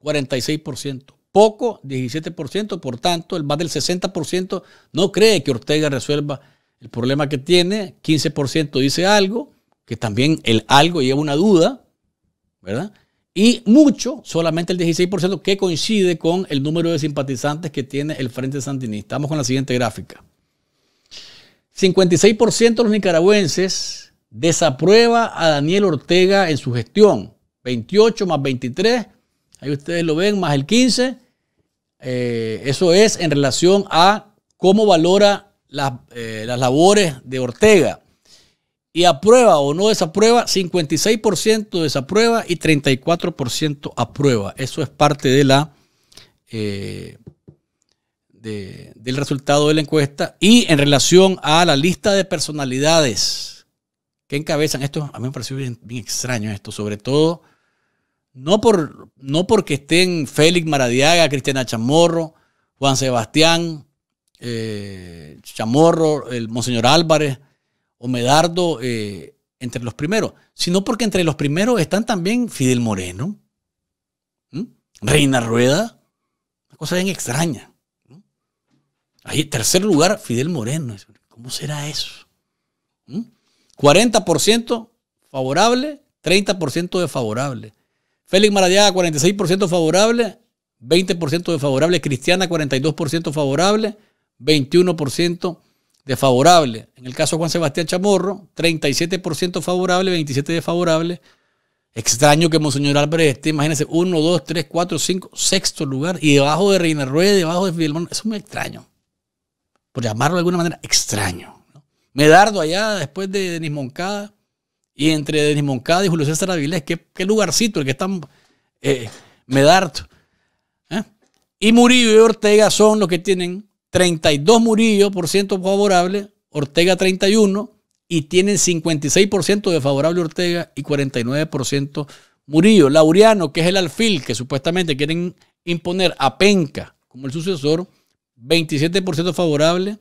46%. Poco, 17%. Por tanto, el más del 60% no cree que Ortega resuelva el problema que tiene. 15% dice algo, que también el algo lleva una duda, ¿verdad? Y mucho, solamente el 16%, que coincide con el número de simpatizantes que tiene el Frente Sandinista. Vamos con la siguiente gráfica. 56% de los nicaragüenses desaprueba a Daniel Ortega en su gestión. 28 más 23, ahí ustedes lo ven, más el 15. Eh, eso es en relación a cómo valora eh, las, labores de Ortega. Y aprueba o no desaprueba, 56% desaprueba y 34% aprueba. Eso es parte de la, eh, del resultado de la encuesta. Y en relación a la lista de personalidades que encabezan esto, a mí me pareció bien, extraño esto, sobre todo no, por, no porque estén Félix Maradiaga, Cristiana Chamorro, Juan Sebastián, eh, Chamorro, el Monseñor Álvarez o eh, entre los primeros, sino porque entre los primeros están también Fidel Moreno, Reina Rueda, una cosa bien extraña. Ahí, tercer lugar, Fidel Moreno. ¿Cómo será eso? ¿Mm? 40% favorable, 30% desfavorable. Félix Maradiaga, 46% favorable, 20% desfavorable. Cristiana, 42% favorable, 21% desfavorable. En el caso de Juan Sebastián Chamorro, 37% favorable, 27% desfavorable. Extraño que Monseñor Álvarez esté, imagínense, 1, 2, 3, 4, 5, sexto lugar. Y debajo de Reina Rueda, debajo de filmón Eso es muy extraño. Por llamarlo de alguna manera, extraño. Medardo allá, después de Denis Moncada, y entre Denis Moncada y Julio César Avilés, qué, lugarcito el que están eh, Medardo. ¿Eh? Y Murillo y Ortega son los que tienen 32 Murillo por ciento favorable, Ortega 31, y tienen 56% de favorable Ortega y 49% Murillo. Laureano, que es el alfil que supuestamente quieren imponer a Penca como el sucesor, 27% favorable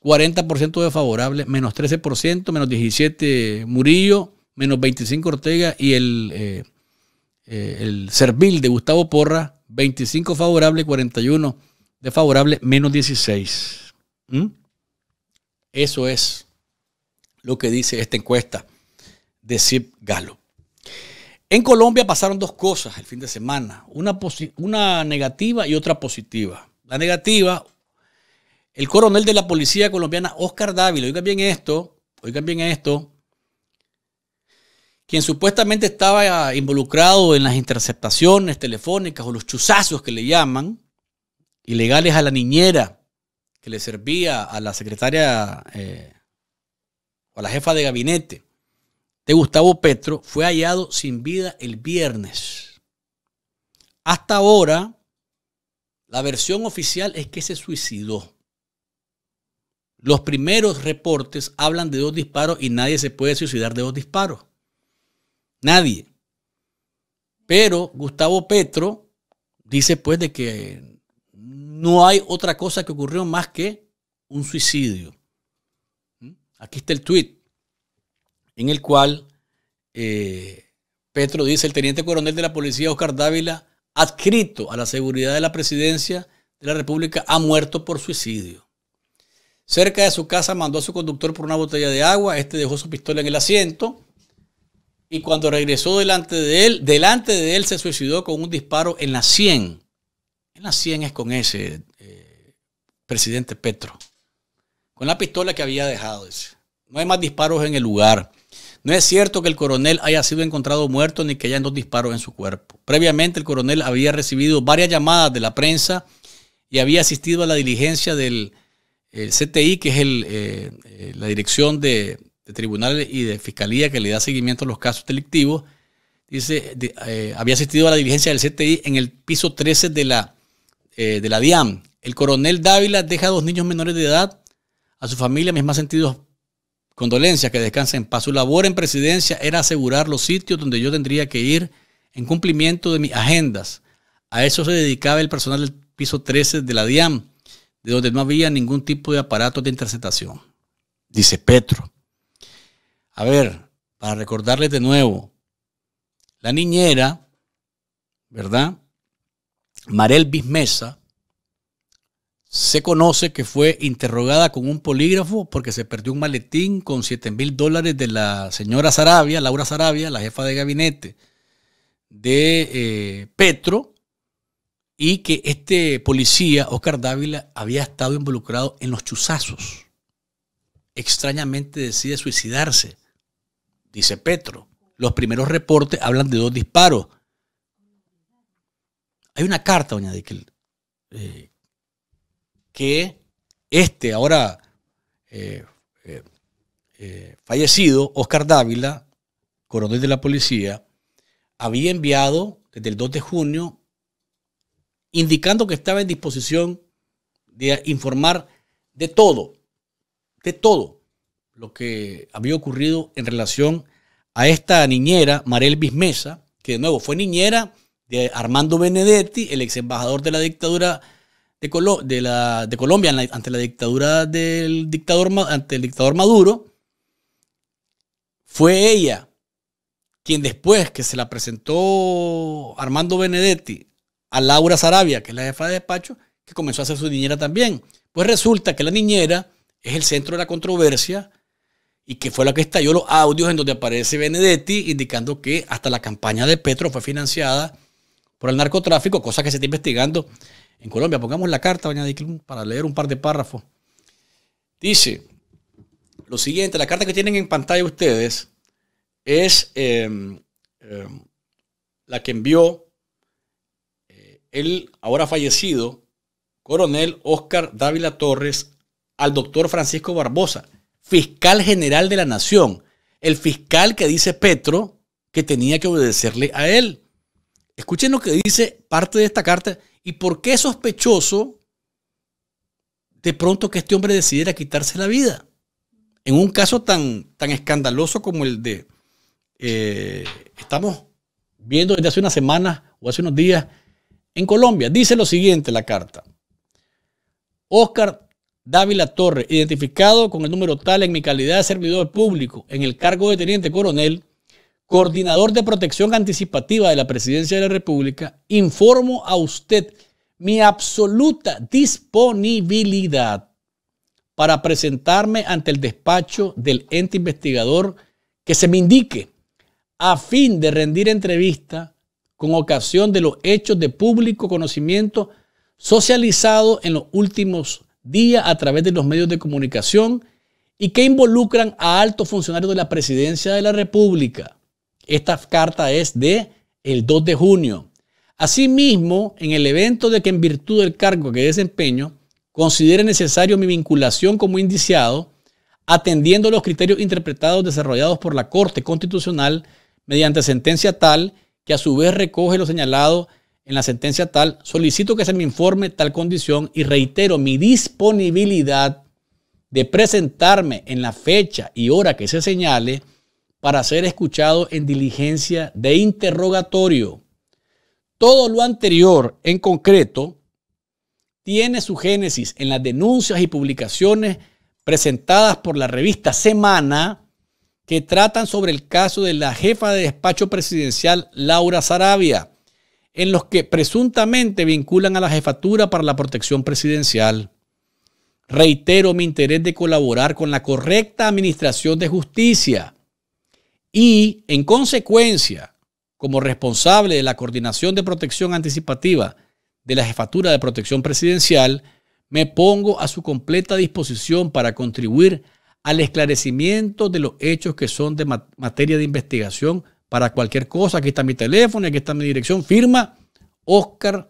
40% favorable, menos 13%, menos 17% Murillo, menos 25% Ortega y el, eh, eh, el servil de Gustavo Porra, 25 favorable, 41 desfavorable, menos 16. ¿Mm? Eso es lo que dice esta encuesta de Zip Galo. En Colombia pasaron dos cosas el fin de semana, una, una negativa y otra positiva. La negativa, el coronel de la policía colombiana, Oscar Dávila, oigan bien esto, oigan bien esto, quien supuestamente estaba involucrado en las interceptaciones telefónicas o los chuzazos que le llaman, ilegales a la niñera que le servía a la secretaria eh, o a la jefa de gabinete de Gustavo Petro, fue hallado sin vida el viernes. Hasta ahora, la versión oficial es que se suicidó. Los primeros reportes hablan de dos disparos y nadie se puede suicidar de dos disparos. Nadie. Pero Gustavo Petro dice pues de que no hay otra cosa que ocurrió más que un suicidio. ¿Mm? Aquí está el tweet en el cual eh, Petro dice, el teniente coronel de la policía, Oscar Dávila, adscrito a la seguridad de la presidencia de la República, ha muerto por suicidio. Cerca de su casa mandó a su conductor por una botella de agua. Este dejó su pistola en el asiento. Y cuando regresó delante de él, delante de él se suicidó con un disparo en la 100. En la 100 es con ese eh, presidente Petro. Con la pistola que había dejado. Ese. No hay más disparos en el lugar. No es cierto que el coronel haya sido encontrado muerto ni que hayan dos disparos en su cuerpo. Previamente el coronel había recibido varias llamadas de la prensa y había asistido a la diligencia del el CTI, que es el, eh, eh, la dirección de, tribunal tribunales y de fiscalía que le da seguimiento a los casos delictivos, dice, eh, había asistido a la diligencia del CTI en el piso 13 de la, de la DIAM. El coronel Dávila deja a dos niños menores de edad a su familia, mis más sentidos condolencias, que descansen en paz. Su labor en presidencia era asegurar los sitios donde yo tendría que ir en cumplimiento de mis agendas. A eso se dedicaba el personal del piso 13 de la DIAM de donde no había ningún tipo de aparato de interceptación. Dice Petro. A ver, para recordarles de nuevo, la niñera, ¿verdad? Marel Bismesa, se conoce que fue interrogada con un polígrafo porque se perdió un maletín con 7 mil dólares de la señora Sarabia, Laura Sarabia, la jefa de gabinete de eh, Petro, y que este policía, Oscar Dávila, había estado involucrado en los chuzazos. Extrañamente decide suicidarse, dice Petro. Los primeros reportes hablan de dos disparos. Hay una carta, doña Díquel, eh, que este ahora eh, eh, fallecido, Oscar Dávila, coronel de la policía, había enviado desde el 2 de junio indicando que estaba en disposición de informar de todo, de todo lo que había ocurrido en relación a esta niñera, Marel Bismesa, que de nuevo fue niñera de Armando Benedetti, el ex embajador de la dictadura de, Colombia ante la dictadura del dictador, ante el dictador Maduro, fue ella quien después que se la presentó Armando Benedetti a Laura Sarabia, que es la jefa de despacho, que comenzó a hacer su niñera también. Pues resulta que la niñera es el centro de la controversia y que fue la que estalló los audios en donde aparece Benedetti indicando que hasta la campaña de Petro fue financiada por el narcotráfico, cosa que se está investigando en Colombia. Pongamos la carta, para leer un par de párrafos. Dice lo siguiente, la carta que tienen en pantalla ustedes es eh, eh, la que envió el ahora fallecido coronel Oscar Dávila Torres al doctor Francisco Barbosa, fiscal general de la nación, el fiscal que dice Petro que tenía que obedecerle a él. Escuchen lo que dice parte de esta carta y por qué es sospechoso de pronto que este hombre decidiera quitarse la vida. En un caso tan, tan escandaloso como el de, eh, estamos viendo desde hace unas semanas o hace unos días, en Colombia dice lo siguiente la carta. Oscar Dávila Torre, identificado con el número tal en mi calidad de servidor público en el cargo de teniente coronel, coordinador de protección anticipativa de la Presidencia de la República, informo a usted mi absoluta disponibilidad para presentarme ante el despacho del ente investigador que se me indique a fin de rendir entrevista con ocasión de los hechos de público conocimiento socializados en los últimos días a través de los medios de comunicación y que involucran a altos funcionarios de la presidencia de la República. Esta carta es de el 2 de junio. Asimismo, en el evento de que en virtud del cargo que desempeño considere necesario mi vinculación como indiciado, atendiendo los criterios interpretados desarrollados por la Corte Constitucional mediante sentencia tal que a su vez recoge lo señalado en la sentencia tal, solicito que se me informe tal condición y reitero mi disponibilidad de presentarme en la fecha y hora que se señale para ser escuchado en diligencia de interrogatorio. Todo lo anterior, en concreto, tiene su génesis en las denuncias y publicaciones presentadas por la revista Semana que tratan sobre el caso de la jefa de despacho presidencial Laura Sarabia, en los que presuntamente vinculan a la jefatura para la protección presidencial. Reitero mi interés de colaborar con la correcta administración de justicia y, en consecuencia, como responsable de la coordinación de protección anticipativa de la jefatura de protección presidencial, me pongo a su completa disposición para contribuir al esclarecimiento de los hechos que son de materia de investigación para cualquier cosa. Aquí está mi teléfono, aquí está mi dirección. Firma Oscar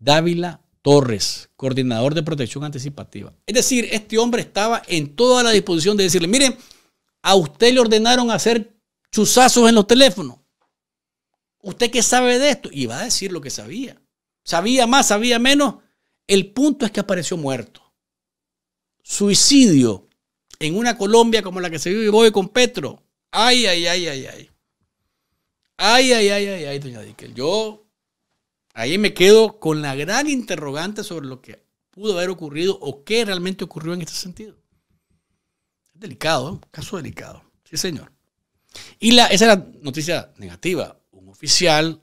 Dávila Torres, coordinador de protección anticipativa. Es decir, este hombre estaba en toda la disposición de decirle, miren, a usted le ordenaron hacer chuzazos en los teléfonos. ¿Usted qué sabe de esto? Y va a decir lo que sabía. Sabía más, sabía menos. El punto es que apareció muerto. Suicidio en una Colombia como la que se vive hoy con Petro. Ay, ay, ay, ay, ay. Ay, ay, ay, ay, ay, doña Dickel. Yo ahí me quedo con la gran interrogante sobre lo que pudo haber ocurrido o qué realmente ocurrió en este sentido. Es delicado, ¿eh? caso delicado. Sí, señor. Y la, esa era noticia negativa. Un oficial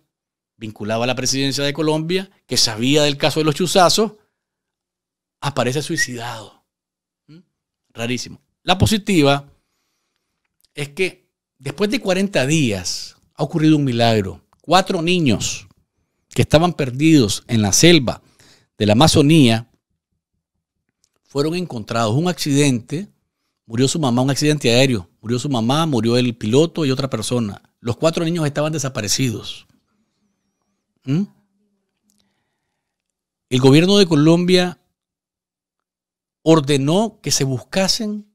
vinculado a la presidencia de Colombia, que sabía del caso de los chuzazos, aparece suicidado. ¿Mm? Rarísimo. La positiva es que después de 40 días ha ocurrido un milagro. Cuatro niños que estaban perdidos en la selva de la Amazonía fueron encontrados. Un accidente, murió su mamá, un accidente aéreo. Murió su mamá, murió el piloto y otra persona. Los cuatro niños estaban desaparecidos. ¿Mm? El gobierno de Colombia ordenó que se buscasen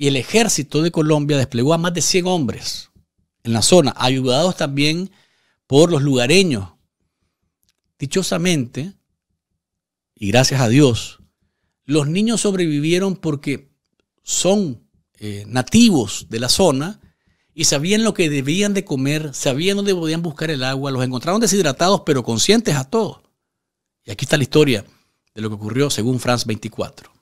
y el ejército de Colombia desplegó a más de 100 hombres en la zona, ayudados también por los lugareños. Dichosamente, y gracias a Dios, los niños sobrevivieron porque son eh, nativos de la zona y sabían lo que debían de comer, sabían dónde podían buscar el agua, los encontraron deshidratados pero conscientes a todos. Y aquí está la historia de lo que ocurrió según France 24.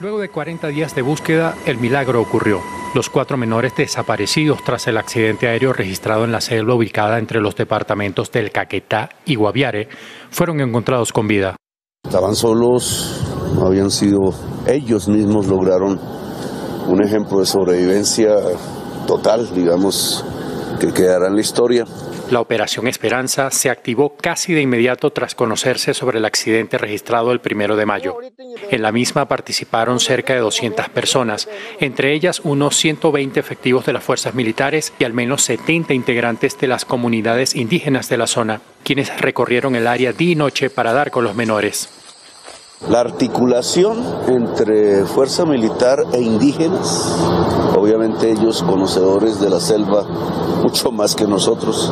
Luego de 40 días de búsqueda, el milagro ocurrió. Los cuatro menores desaparecidos tras el accidente aéreo registrado en la selva ubicada entre los departamentos del Caquetá y Guaviare fueron encontrados con vida. Estaban solos, no habían sido ellos mismos lograron un ejemplo de sobrevivencia total, digamos, que quedará en la historia. La operación Esperanza se activó casi de inmediato tras conocerse sobre el accidente registrado el primero de mayo. En la misma participaron cerca de 200 personas, entre ellas unos 120 efectivos de las fuerzas militares y al menos 70 integrantes de las comunidades indígenas de la zona, quienes recorrieron el área día y noche para dar con los menores. La articulación entre fuerza militar e indígenas, obviamente ellos conocedores de la selva mucho más que nosotros,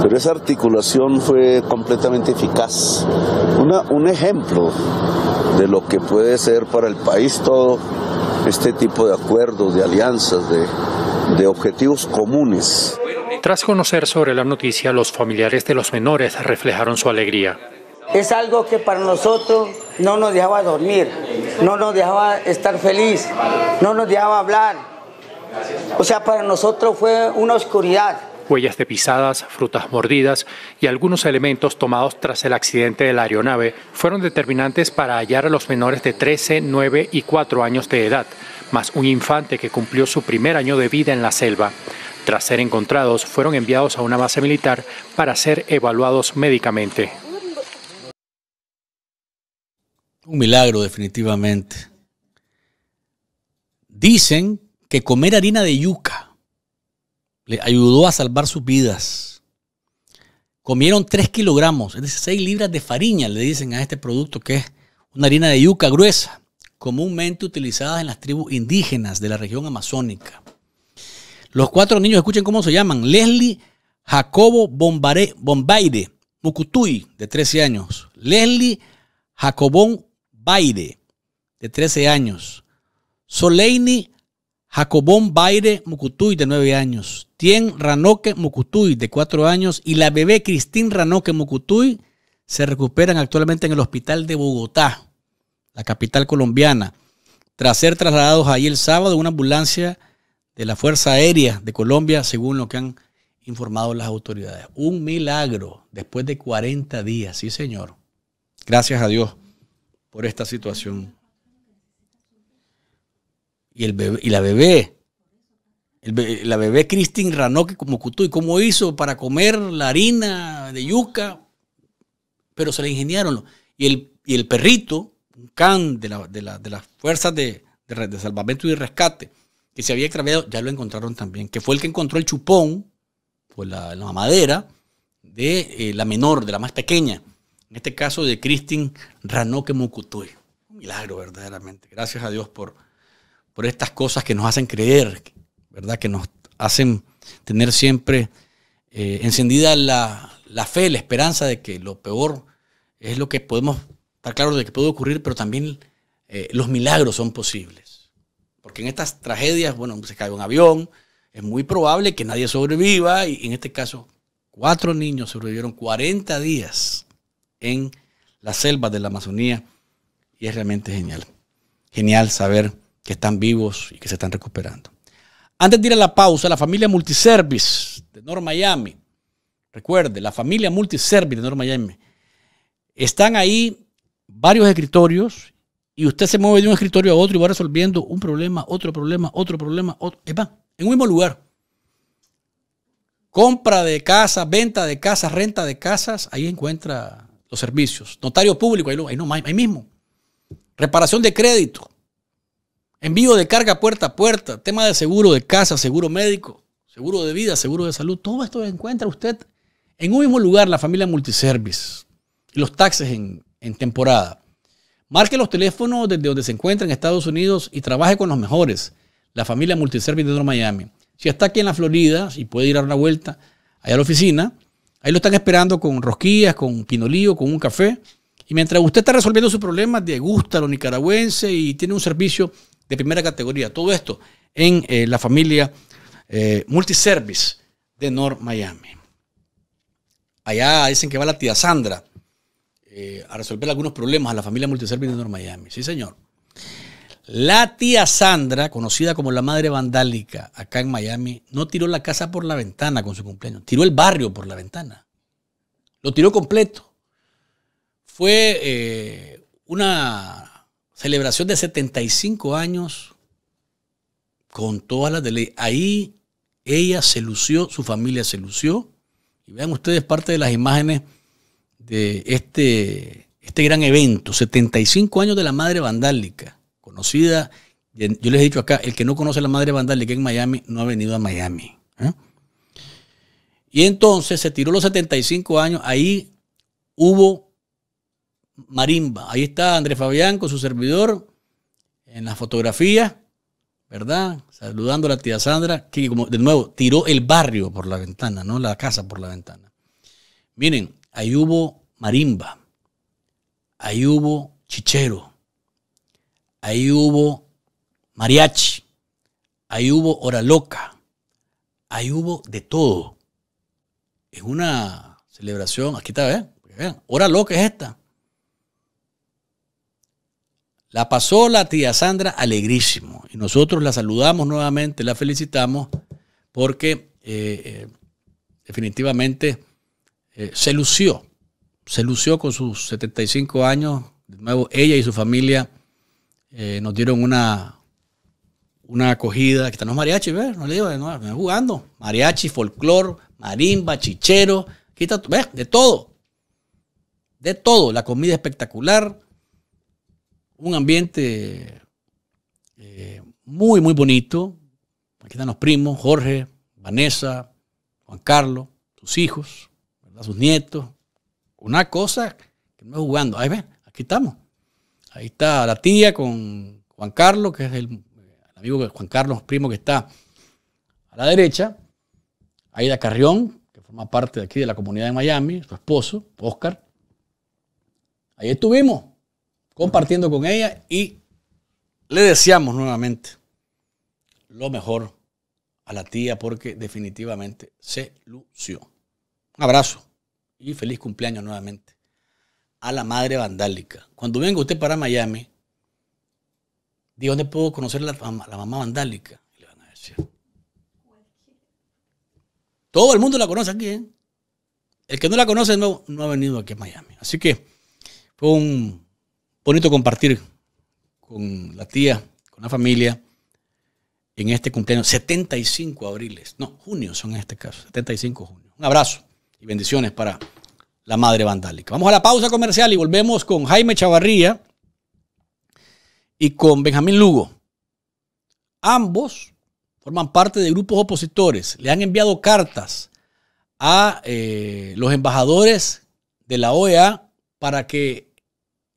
pero esa articulación fue completamente eficaz. un ejemplo de lo que puede ser para el país todo este tipo de acuerdos, de alianzas, de objetivos comunes. Tras conocer sobre la noticia, los familiares de los menores reflejaron su alegría es algo que para nosotros no nos dejaba dormir, no nos dejaba estar feliz, no nos dejaba hablar. O sea, para nosotros fue una oscuridad. Huellas de pisadas, frutas mordidas y algunos elementos tomados tras el accidente de la aeronave fueron determinantes para hallar a los menores de 13, 9 y 4 años de edad, más un infante que cumplió su primer año de vida en la selva. Tras ser encontrados, fueron enviados a una base militar para ser evaluados médicamente. Un milagro, definitivamente. Dicen que comer harina de yuca le ayudó a salvar sus vidas. Comieron 3 kilogramos, es decir, 6 libras de fariña, le dicen a este producto que es una harina de yuca gruesa, comúnmente utilizada en las tribus indígenas de la región amazónica. Los cuatro niños, escuchen cómo se llaman, Leslie Jacobo Bombare, Bombaire de 13 años, Leslie Jacobón Baire, de 13 años. Soleini Jacobón Baire Mucutuy, de 9 años. Tien Ranoque Mucutuy, de 4 años. Y la bebé Cristín Ranoque Mucutuy se recuperan actualmente en el hospital de Bogotá, la capital colombiana, tras ser trasladados ahí el sábado en una ambulancia de la Fuerza Aérea de Colombia, según lo que han informado las autoridades. Un milagro después de 40 días, sí señor. Gracias a Dios por esta situación. Y, el bebé, y la bebé, el la bebé Christine Ranoque como y ¿cómo hizo para comer la harina de yuca? Pero se le ingeniaron. Y el, y el perrito, un can de, de, la, de las fuerzas de, de salvamento y rescate, que se había extraviado, ya lo encontraron también, que fue el que encontró el chupón, por la, madera, de eh, la menor, de la más pequeña en este caso de Christine Ranoque Un milagro, verdaderamente. Gracias a Dios por, por estas cosas que nos hacen creer, ¿verdad? Que nos hacen tener siempre eh, encendida la, fe, la esperanza de que lo peor es lo que podemos estar claro de que puede ocurrir, pero también eh, los milagros son posibles. Porque en estas tragedias, bueno, se cae un avión, es muy probable que nadie sobreviva y en este caso cuatro niños sobrevivieron 40 días en las selvas de la Amazonía y es realmente genial. Genial saber que están vivos y que se están recuperando. Antes de ir a la pausa, la familia Multiservice de North Miami, recuerde, la familia Multiservice de North Miami, están ahí varios escritorios y usted se mueve de un escritorio a otro y va resolviendo un problema, otro problema, otro problema, otro. en un mismo lugar. Compra de casa, venta de casas, renta de casas, ahí encuentra los servicios. Notario público, ahí, mismo. Reparación de crédito. Envío de carga puerta a puerta. Tema de seguro de casa, seguro médico, seguro de vida, seguro de salud. Todo esto encuentra usted en un mismo lugar, la familia multiservice. los taxes en, temporada. Marque los teléfonos desde donde se encuentra en Estados Unidos y trabaje con los mejores. La familia Multiservice de Miami. Si está aquí en la Florida, si puede ir a dar una vuelta allá a la oficina, Ahí lo están esperando con rosquillas, con pinolío, con un café. Y mientras usted está resolviendo su problema, de a los nicaragüenses y tiene un servicio de primera categoría. Todo esto en eh, la familia eh, Multiservice de North Miami. Allá dicen que va la tía Sandra eh, a resolver algunos problemas a la familia Multiservice de North Miami. Sí, señor. La tía Sandra, conocida como la madre vandálica acá en Miami, no tiró la casa por la ventana con su cumpleaños, tiró el barrio por la ventana. Lo tiró completo. Fue eh, una celebración de 75 años con todas las de ley. Ahí ella se lució, su familia se lució. Y vean ustedes parte de las imágenes de este, este gran evento, 75 años de la madre vandálica conocida. Yo les he dicho acá, el que no conoce a la madre que en Miami no ha venido a Miami. ¿eh? Y entonces se tiró los 75 años, ahí hubo marimba. Ahí está Andrés Fabián con su servidor en la fotografía, ¿verdad? Saludando a la tía Sandra, que como de nuevo tiró el barrio por la ventana, no la casa por la ventana. Miren, ahí hubo marimba, ahí hubo chichero, ahí hubo mariachi, ahí hubo hora loca, ahí hubo de todo. Es una celebración, aquí está, ¿eh? Vean, hora loca es esta. La pasó la tía Sandra alegrísimo y nosotros la saludamos nuevamente, la felicitamos porque eh, eh, definitivamente eh, se lució, se lució con sus 75 años, de nuevo ella y su familia eh, nos dieron una, una acogida, que están los mariachis, ¿ves? No le digo, no, jugando. Mariachi, folclor, marimba, chichero, quita, ¿ves? De todo. De todo. La comida espectacular. Un ambiente eh, muy, muy bonito. Aquí están los primos, Jorge, Vanessa, Juan Carlos, sus hijos, ¿verdad? sus nietos. Una cosa que no jugando. Ahí ven, aquí estamos. Ahí está la tía con Juan Carlos, que es el, amigo de Juan Carlos, primo que está a la derecha. Aida Carrión, que forma parte de aquí de la comunidad de Miami, su esposo, Oscar. Ahí estuvimos compartiendo con ella y le deseamos nuevamente lo mejor a la tía porque definitivamente se lució. Un abrazo y feliz cumpleaños nuevamente a la madre vandálica. Cuando venga usted para Miami, ¿de ¿dónde puedo conocer a la, la mamá vandálica? le van a decir. Todo el mundo la conoce aquí. ¿eh? El que no la conoce no, no ha venido aquí a Miami. Así que fue un bonito compartir con la tía, con la familia, en este cumpleaños. 75 abriles, no, junio son en este caso, 75 junio. Un abrazo y bendiciones para la madre vandálica. Vamos a la pausa comercial y volvemos con Jaime Chavarría y con Benjamín Lugo. Ambos forman parte de grupos opositores. Le han enviado cartas a eh, los embajadores de la OEA para que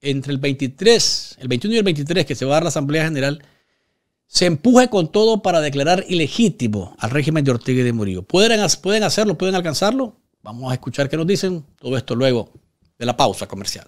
entre el 23, el 21 y el 23 que se va a dar la Asamblea General, se empuje con todo para declarar ilegítimo al régimen de Ortega y de Murillo. pueden hacerlo? ¿Pueden alcanzarlo? Vamos a escuchar qué nos dicen. Todo esto luego de la pausa comercial.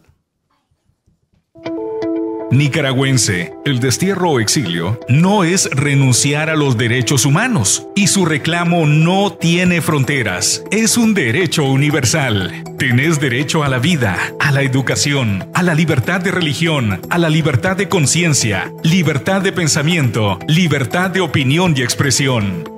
Nicaragüense, el destierro o exilio no es renunciar a los derechos humanos y su reclamo no tiene fronteras, es un derecho universal. Tenés derecho a la vida, a la educación, a la libertad de religión, a la libertad de conciencia, libertad de pensamiento, libertad de opinión y expresión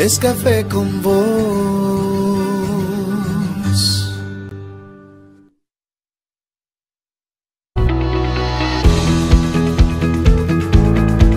es café con vos.